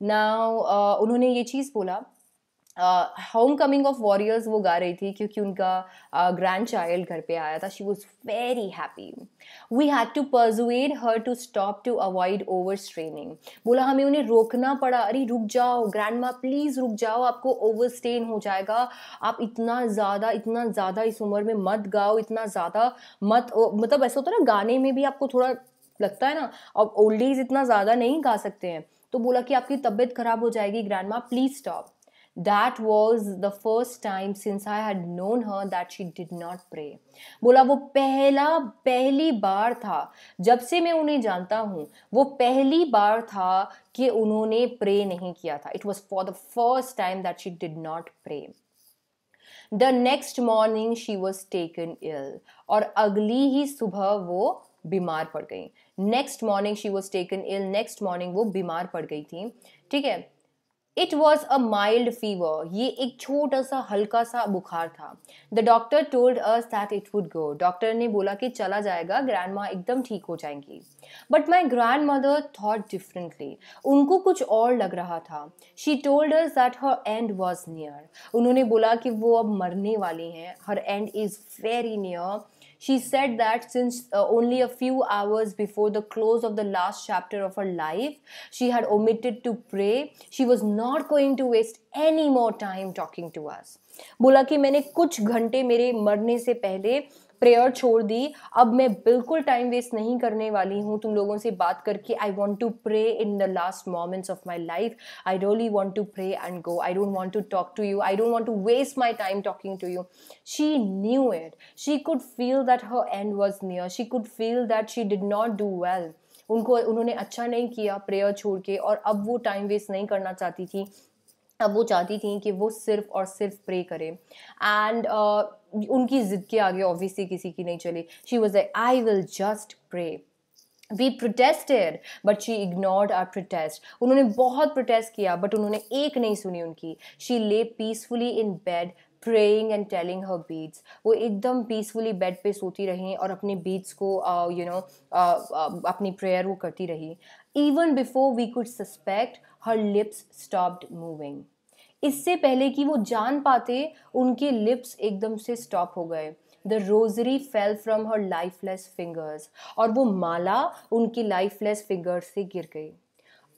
now uh, उन्होंने ये चीज़ बोला home coming of warriors वो गा रही थी क्योंकि उनका grand child घर पे आया था she was very happy we had to persuade her to stop to avoid over straining बोला हमें उन्हें रोकना पड़ा अरे रुक जाओ ग्रैंड माँ प्लीज़ रुक जाओ आपको ओवर स्ट्रेन हो जाएगा आप इतना ज़्यादा इतना ज़्यादा इस उम्र में मत गाओ इतना ज़्यादा मत मतलब ऐसा होता है ना गाने में भी आपको थोड़ा लगता है ना अब ओल्ड एज इतना ज़्यादा नहीं गा सकते हैं तो बोला कि आपकी तबीयत ख़राब हो जाएगी grandma please stop that was the first time since I had known her that she did not pray बोला वो पहला पहली बार था जब से मैं उन्हें जानता हूँ वो पहली बार था कि उन्होंने प्रे नहीं किया था it was for the first time that she did not pray the next morning she was taken ill और अगली ही सुबह वो बीमार पड़ गई next morning she was taken ill next morning वो बीमार पड़ गई थी ठीक है it was a mild fever ये एक छोटा सा हल्का सा बुखार था the doctor told us that it would go doctor ने बोला कि चला जाएगा ग्रैंड माँ एकदम ठीक हो जाएंगी but my grandmother thought differently उनको कुछ और लग रहा था she told us that her end was near उन्होंने बोला कि वो अब मरने वाली हैं her end is very near She said that since uh, only a few hours before the close of the last chapter of her life, she had omitted to pray. She was not going to waste any more time talking to us. बोला कि मैंने कुछ घंटे मेरे मरने से पहले prayer छोड़ दी अब मैं बिल्कुल टाइम वेस्ट नहीं करने वाली हूँ तुम लोगों से बात करके I want to pray in the last moments of my life I really want to pray and go I don't want to talk to you I don't want to waste my time talking to you she knew it she could feel that her end was near she could feel that she did not do well उनको उन्होंने अच्छा नहीं किया prayer छोड़ के और अब वो टाइम वेस्ट नहीं करना चाहती थी अब वो चाहती थी कि वो सिर्फ और सिर्फ प्रे करें एंड उनकी ज़िद के आगे ऑब्वियसली किसी की नहीं चली she was like I will just pray we protested but she ignored our protest उन्होंने बहुत प्रोटेस्ट किया बट उन्होंने एक नहीं सुनी उनकी she lay peacefully in bed praying and telling her beads वो एकदम पीसफुली बेड पे सोती रहीं और अपने बीट्स को you uh, know you know, uh, uh, अपनी प्रेयर वो करती रही even before we could suspect her lips stopped moving इससे पहले कि वो जान पाते उनके लिप्स एकदम से स्टॉप हो गए the rosary fell from her lifeless fingers और वो माला उनकी लाइफलेस फिंगर्स से गिर गई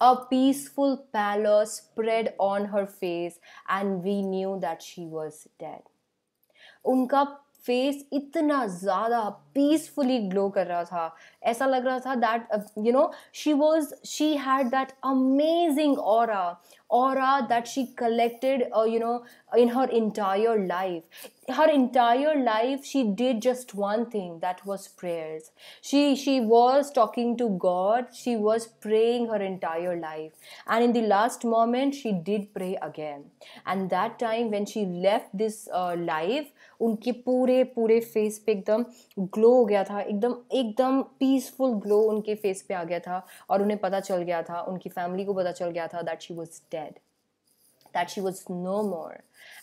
a peaceful pallor spread on her face and we knew that she was dead उनका फेस इतना ज़्यादा पीसफुली ग्लो कर रहा था ऐसा लग रहा था that you know she was she had that amazing और और that she collected you know in her entire life her entire life she did just one thing that was prayers she she was talking to god she was praying her entire life and in the last moment she did pray again and that time when she left this uh, life उनके पूरे पूरे face पे एकदम glow हो गया था एकदम एकदम पीसफुल ग्लो उनके फेस पे आ गया था और उन्हें पता चल गया था उनकी फैमिली को पता चल गया था that she was dead that she was no more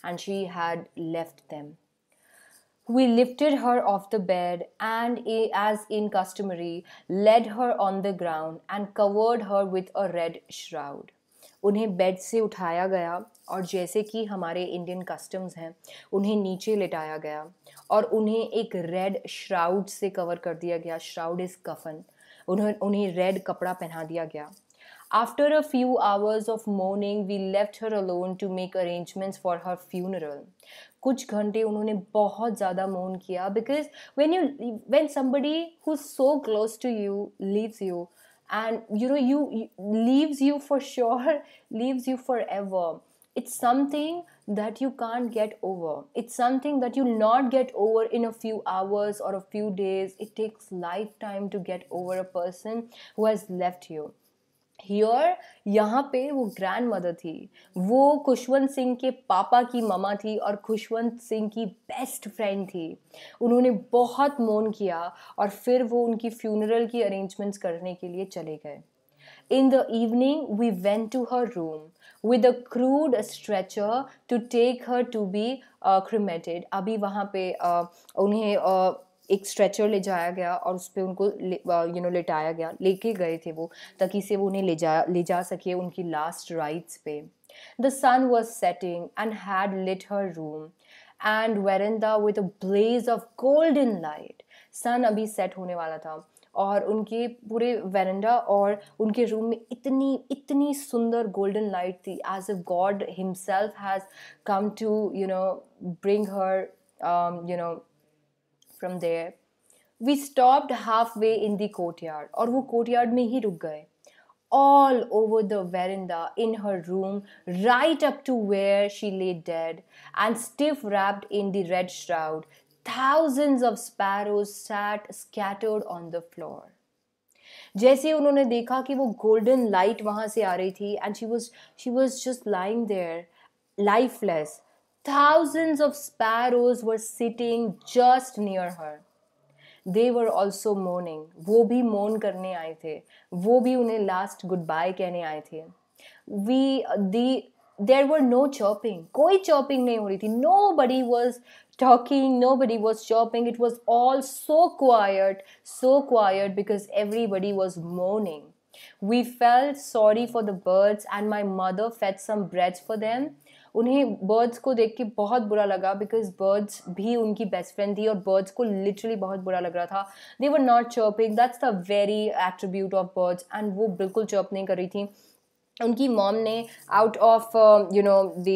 and she had left them We lifted her off the bed and, as in customary, laid her on the ground and covered her with a red shroud. उन्हें bed से उठाया गया और जैसे कि हमारे Indian customs हैं उन्हें नीचे लिटाया गया और उन्हें एक रेड श्राउड से कवर कर दिया गया श्राउड इज़ कफन उन्हें उन्हें रेड कपड़ा पहना दिया गया after a few hours of morning we left her alone to make arrangements for her funeral कुछ घंटे उन्होंने बहुत ज़्यादा मौन किया because when you when somebody who so close to you leaves you and you know you leaves you for sure leaves you for ever it's something that you can't get over it's something that you'll not get over in a few hours or a few days it takes lifetime to get over a person who has left you here यहाँ पे वो grand mother थी वो खुशवंत सिंह के पापा की मामा थी और खुशवंत सिंह की बेस्ट फ्रेंड थी उन्होंने बहुत मौन किया और फिर वो उनकी फ्यूनरल की अरेंजमेंट्स करने के लिए चले गए in the evening we went to her room with a crude stretcher to take her to be cremated अभी वहाँ पे uh, उन्हें uh, एक स्ट्रेचर ले जाया गया और उस पर उनको यू नो लेटाया गया लेके गए थे वो ताकि से वो उन्हें ले जा ले जा सके उनकी लास्ट राइट्स पे the sun was setting and had lit her room and verandah with a blaze of golden light sun अभी सेट होने वाला था और उनके पूरे वेरेंडा और उनके रूम में इतनी इतनी सुंदर गोल्डन लाइट थी as a God himself has come to you know bring her you know from there we stopped half way in the courtyard और वो कोर्ट यार्ड में ही रुक गए all over the veranda in her room right up to where she lay dead and stiff wrapped in the red shroud thousand of sparrows sat scattered on जैसे उन्होंने देखा कि वो गोल्डन लाइट वहां से आ रही थी and she was she was just lying there lifeless thousands of sparrows were sitting just near her they were also mourning वो भी मोर्न करने आए थे वो भी उन्हें लास्ट गुड बाय कहने आए थे we the there were no chirping कोई चॉपिंग नहीं हो रही थी nobody was talking nobody was shopping it was all so quiet so quiet because everybody was moaning we felt sorry for the birds and my mother fed some breads for them उन्हें birds को देख के बहुत बुरा लगा because birds भी उनकी best friend थी और बर्ड्स को लिटरली बहुत बुरा लग रहा था they were not chirping that's the very attribute of birds and वो बिल्कुल चर्प नहीं कर रही थी उनकी मॉम ने out of you know the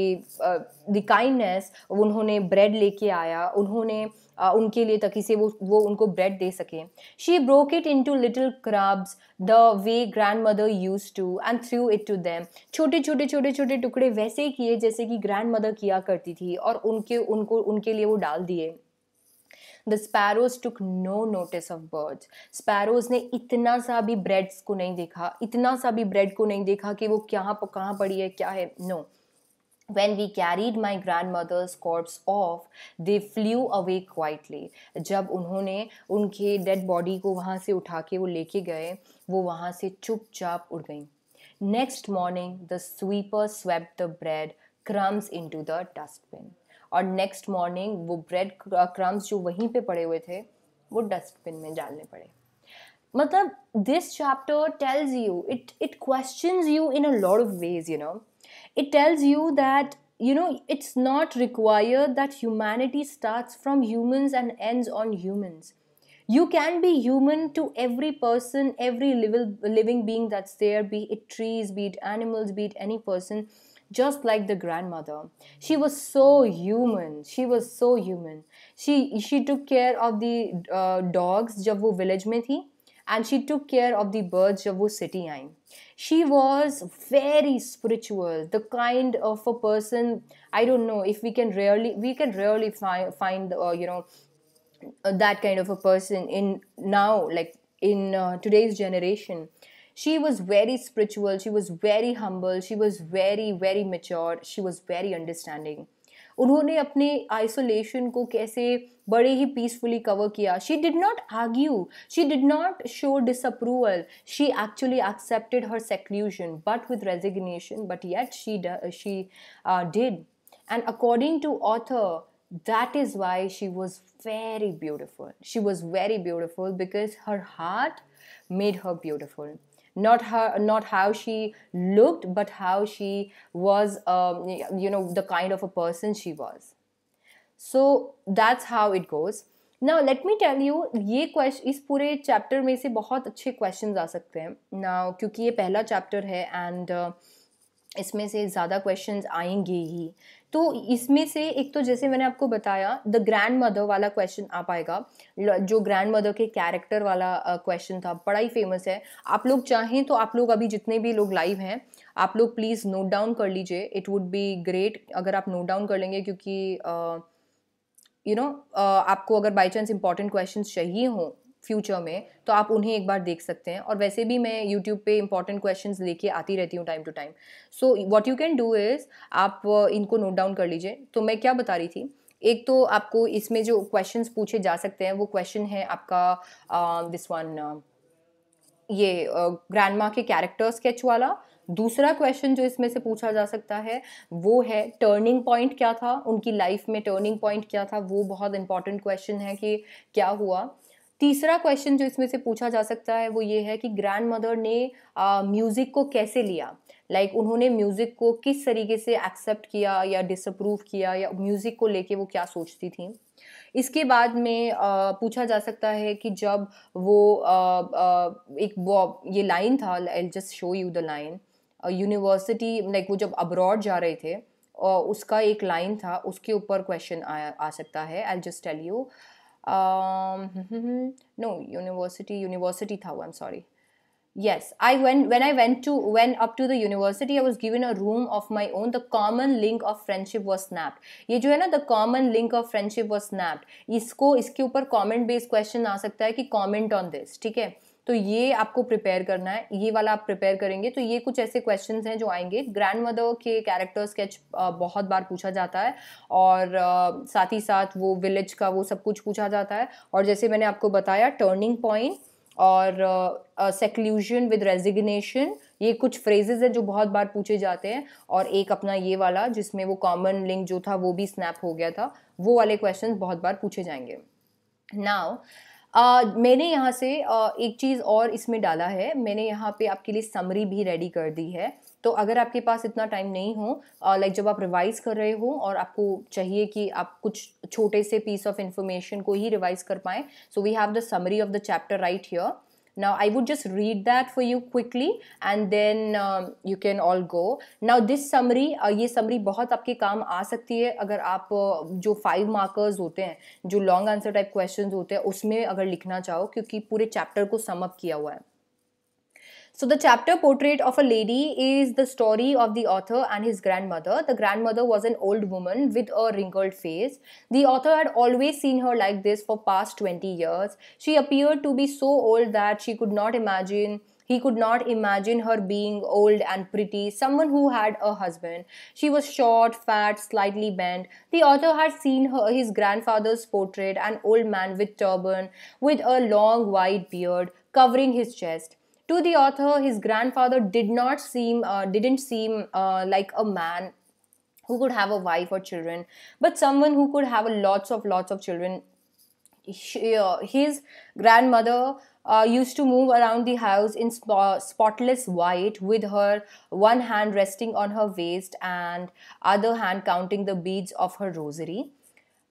the kindness उन्होंने ब्रेड लेके आया उन्होंने uh, उनके लिए तक से वो वो उनको ब्रेड दे सकें she broke it into little crumbs the way grandmother used to and threw it to them छोटे छोटे छोटे छोटे टुकड़े वैसे ही किए जैसे कि ग्रैंड मदर किया करती थी और उनके उनको उनके लिए वो डाल दिए the sparrows took no notice of birds sparrows ने इतना सा भी ब्रेड्स को नहीं देखा इतना सा भी ब्रेड को नहीं देखा कि वो कहाँ कहाँ पड़ी है क्या है no when we carried my grandmother's corpse off they flew away quietly जब उन्होंने उनके डेड बॉडी को वहाँ से उठा के वो लेके गए वो वहाँ से चुपचाप उड़ गई next morning the sweeper swept the bread crumbs into the dustbin और नेक्स्ट मॉर्निंग वो ब्रेड क्रम्स uh, जो वहीं पे पड़े हुए थे वो डस्टबिन में डालने पड़े मतलब this chapter tells you it it question you in a lot of ways you know it tells you that you know it's not require that humanity start from human and and on humans you can be human to every person every living being that's there be it trees be it animals be it any person just like the grandmother. She was so human. She was so human. She she took care of the uh, dogs Javu village village में and she took care of the birds Javu city आई. She was very spiritual, the kind of a person I don't know if we can rarely we can rarely fi- find uh, you know that kind of a person in now like in uh, today's generation she was very spiritual she was very humble she was very very mature she was very understanding उन्होंने अपने isolation को कैसे बड़े ही peacefully cover किया she did not argue she did not show disapproval she actually accepted her seclusion but with resignation but yet she she did and according to author that is why she was very beautiful. She was very beautiful because her heart made her beautiful not her not how she looked but how she was um, you know the kind of a person she was so that's how it goes now let me tell you ye question is pure chapter mein se bahut achhe questions aa sakte hain now kyunki ye pehla chapter hai and uh, इसमें से ज़्यादा questions आएंगे ही तो इसमें से एक तो जैसे मैंने आपको बताया द ग्रैंड मदर वाला क्वेश्चन आ पाएगा जो ग्रैंड मदर के कैरेक्टर वाला क्वेश्चन था बड़ा ही फेमस है आप लोग चाहें तो आप लोग अभी जितने भी लोग लाइव हैं आप लोग प्लीज़ नोट डाउन कर लीजिए इट वुड बी ग्रेट अगर आप नोट डाउन कर लेंगे क्योंकि you uh, know you know, uh, आपको अगर बाई चांस इंपॉर्टेंट क्वेश्चन चाहिए हों फ्यूचर में तो आप उन्हें एक बार देख सकते हैं और वैसे भी मैं यूट्यूब पे इंपॉर्टेंट क्वेश्चन लेके आती रहती हूँ time to time so what you can do is आप uh, इनको नोट डाउन कर लीजिए तो मैं क्या बता रही थी एक तो आपको इसमें जो क्वेश्चन पूछे जा सकते हैं वो क्वेश्चन है आपका दिस uh, वन uh, ये ग्रैंड uh, माँ के कैरेक्टर स्केच वाला दूसरा क्वेश्चन जो इसमें से पूछा जा सकता है वो है टर्निंग पॉइंट क्या था उनकी लाइफ में टर्निंग पॉइंट क्या था वो बहुत इंपॉर्टेंट क्वेश्चन है कि क्या हुआ तीसरा क्वेश्चन जो इसमें से पूछा जा सकता है वो ये है कि ग्रैंड मदर ने म्यूज़िक को कैसे लिया लाइक like, उन्होंने म्यूज़िक को किस तरीके से एक्सेप्ट किया या डिसअप्रूव किया या म्यूज़िक को लेके वो क्या सोचती थी इसके बाद में आ, पूछा जा सकता है कि जब वो आ, आ, एक वो ये लाइन था I just show you the line university like वो जब अब्रॉड जा रहे थे और उसका एक लाइन था उसके ऊपर क्वेश्चन आ, आ सकता है I just tell you know university university था वो I am sorry yes i went when i went to when up to the university i was given a room of my own the common link of friendship was snapped ये जो है ना the common link of friendship was snapped इसको इसके ऊपर comment based question आ सकता है कि comment on this ठीक है तो ये आपको प्रिपेयर करना है ये वाला आप प्रिपेयर करेंगे तो ये कुछ ऐसे क्वेश्चन हैं जो आएंगे ग्रैंड मदर के कैरेक्टर स्केच बहुत बार पूछा जाता है और साथ ही साथ वो विलेज का वो सब कुछ पूछा जाता है और जैसे मैंने आपको बताया टर्निंग पॉइंट और सेक्ल्यूजन विद रेजिग्नेशन ये कुछ फ्रेजेज हैं जो बहुत बार पूछे जाते हैं और एक अपना ये वाला जिसमें वो कॉमन लिंक जो था वो भी स्नैप हो गया था वो वाले क्वेश्चन बहुत बार पूछे जाएंगे नाउ आ, मैंने यहाँ से आ, एक चीज़ और इसमें डाला है मैंने यहाँ पे आपके लिए समरी भी रेडी कर दी है तो अगर आपके पास इतना टाइम नहीं हो लाइक जब आप रिवाइज़ कर रहे हो और आपको चाहिए कि आप कुछ छोटे से पीस ऑफ इन्फॉर्मेशन को ही रिवाइज़ कर पाएँ so we have the summary of the chapter right here Now I would just read that for you quickly and then um, you can all go. Now this summary, uh, ये summary बहुत आपके काम आ सकती है अगर आप uh, जो five markers होते हैं जो लॉन्ग आंसर टाइप क्वेश्चन होते हैं उसमें अगर लिखना चाहो क्योंकि पूरे चैप्टर को समअप किया हुआ है So the chapter Portrait of a Lady is the story of the author and his grandmother. The grandmother was an old woman with a wrinkled face. The author had always seen her like this for past 20 years. She appeared to be so old that she could not imagine he could not imagine her being old and pretty, someone who had a husband. She was short, fat, slightly bent. The author had seen her, his grandfather's portrait, an old man with turban, with a long white beard covering his chest to the author, his grandfather did not seem, uh, didn't seem uh, like a man who could have a wife or children, but someone who could have lots of lots of children. Uh, his grandmother uh, used to move around the house in spotless white with her one hand resting on her waist and other hand counting the beads of her rosary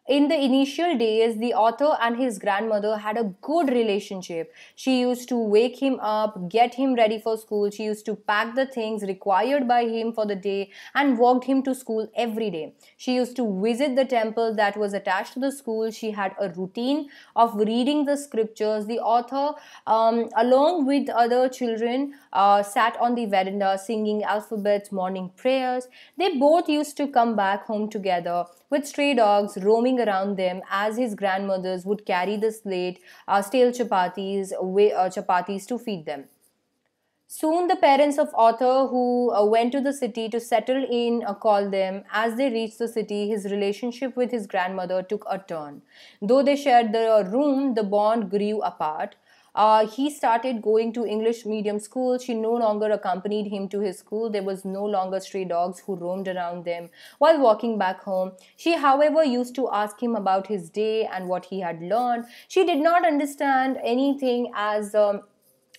in the initial days, the author and his grandmother had a good relationship. She used to wake him up, get him ready for school. She used to pack the things required by him for the day and walked him to school every day. She used to visit the temple that was attached to the school. She had a routine of reading the scriptures. The author, um, along with other children, uh, sat on the veranda singing alphabets, morning prayers. They both used to come back home together with stray dogs roaming around them as his grandmothers would carry the slate, uh, stale chapatis, uh, chapatis to feed them. Soon, the parents of Arthur, who uh, went to the city to settle in, uh, called them. As they reached the city, his relationship with his grandmother took a turn. Though they shared the uh, room, the bond grew apart. Uh, he started going to English medium school. She no longer accompanied him to his school. There was no longer stray dogs who roamed around them while walking back home. She, however, used to ask him about his day and what he had learned. She did not understand anything as um,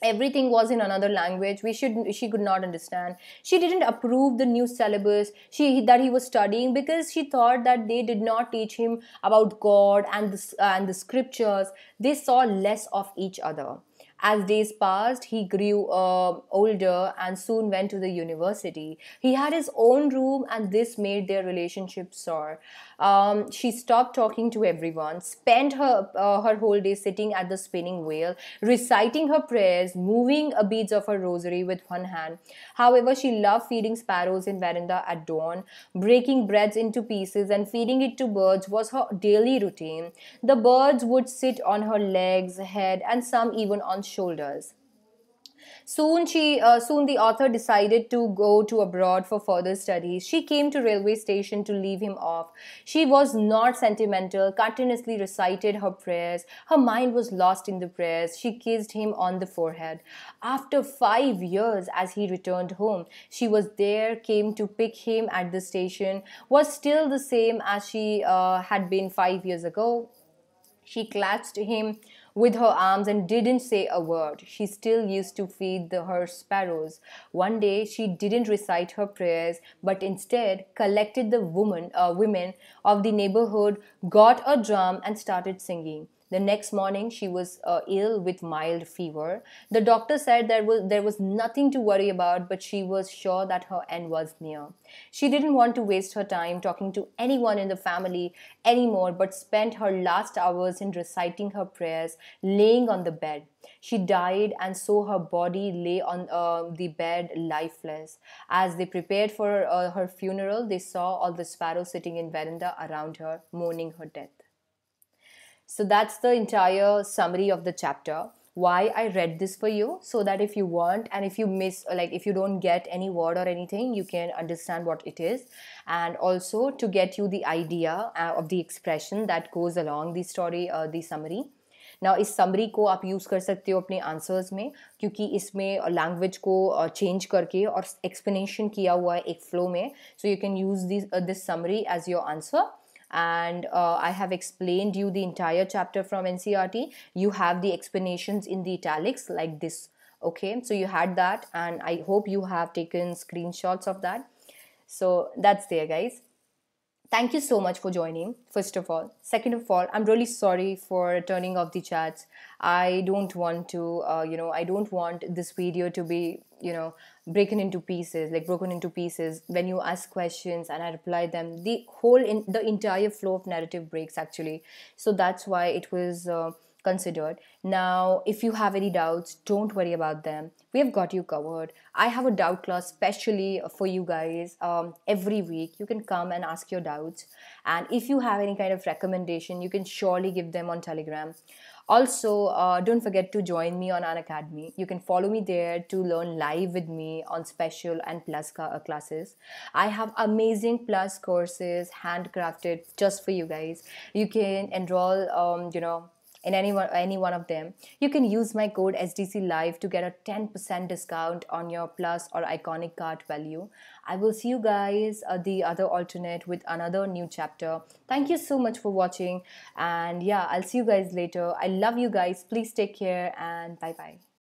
everything was in another language we should she could not understand she didn't approve the new syllabus she that he was studying because she thought that they did not teach him about god and the, and the scriptures they saw less of each other as days passed, he grew uh, older and soon went to the university. He had his own room, and this made their relationship sore. Um, she stopped talking to everyone, spent her, uh, her whole day sitting at the spinning wheel, reciting her prayers, moving a beads of her rosary with one hand. However, she loved feeding sparrows in veranda at dawn, breaking breads into pieces and feeding it to birds was her daily routine. The birds would sit on her legs, head, and some even on shoulders. Soon, she, uh, soon the author decided to go to abroad for further studies. She came to railway station to leave him off. She was not sentimental, continuously recited her prayers. Her mind was lost in the prayers. She kissed him on the forehead. After five years, as he returned home, she was there, came to pick him at the station, was still the same as she uh, had been five years ago. She clasped him with her arms and didn't say a word. She still used to feed the, her sparrows. One day she didn't recite her prayers, but instead collected the woman, uh, women of the neighborhood, got a drum, and started singing. The next morning, she was uh, ill with mild fever. The doctor said there was, there was nothing to worry about, but she was sure that her end was near. She didn't want to waste her time talking to anyone in the family anymore, but spent her last hours in reciting her prayers, laying on the bed. She died, and so her body lay on uh, the bed lifeless. As they prepared for uh, her funeral, they saw all the sparrows sitting in veranda around her, mourning her death. So that's the entire summary of the chapter. Why I read this for you so that if you want and if you miss, like if you don't get any word or anything, you can understand what it is. And also to get you the idea uh, of the expression that goes along the story, uh, the summary. Now, इस summary को आप use कर सकते हो अपने answers में क्योंकि इसमें लैंग्वेज uh, को चेंज uh, करके और एक्सप्लेनेशन किया हुआ है एक फ्लो में so you can use this this summary as your answer and uh, I have explained you the entire chapter from NCRT. You have the explanations in the italics like this. Okay, so you had that and I hope you have taken screenshots of that. So that's there guys. Thank you so much for joining, first of all. Second of all, I'm really sorry for turning off the chats. I don't want to, uh, you know, I don't want this video to be, you know, broken into pieces like broken into pieces when you ask questions and i reply them the whole in the entire flow of narrative breaks actually so that's why it was uh, considered now if you have any doubts don't worry about them we have got you covered i have a doubt class specially for you guys um, every week you can come and ask your doubts and if you have any kind of recommendation you can surely give them on telegram also, uh, don't forget to join me on An Academy. You can follow me there to learn live with me on special and plus uh, classes. I have amazing plus courses handcrafted just for you guys. You can enroll, um, you know, in any one, any one of them, you can use my code SDC Live to get a 10% discount on your Plus or Iconic cart value. I will see you guys uh, the other alternate with another new chapter. Thank you so much for watching, and yeah, I'll see you guys later. I love you guys. Please take care and bye bye.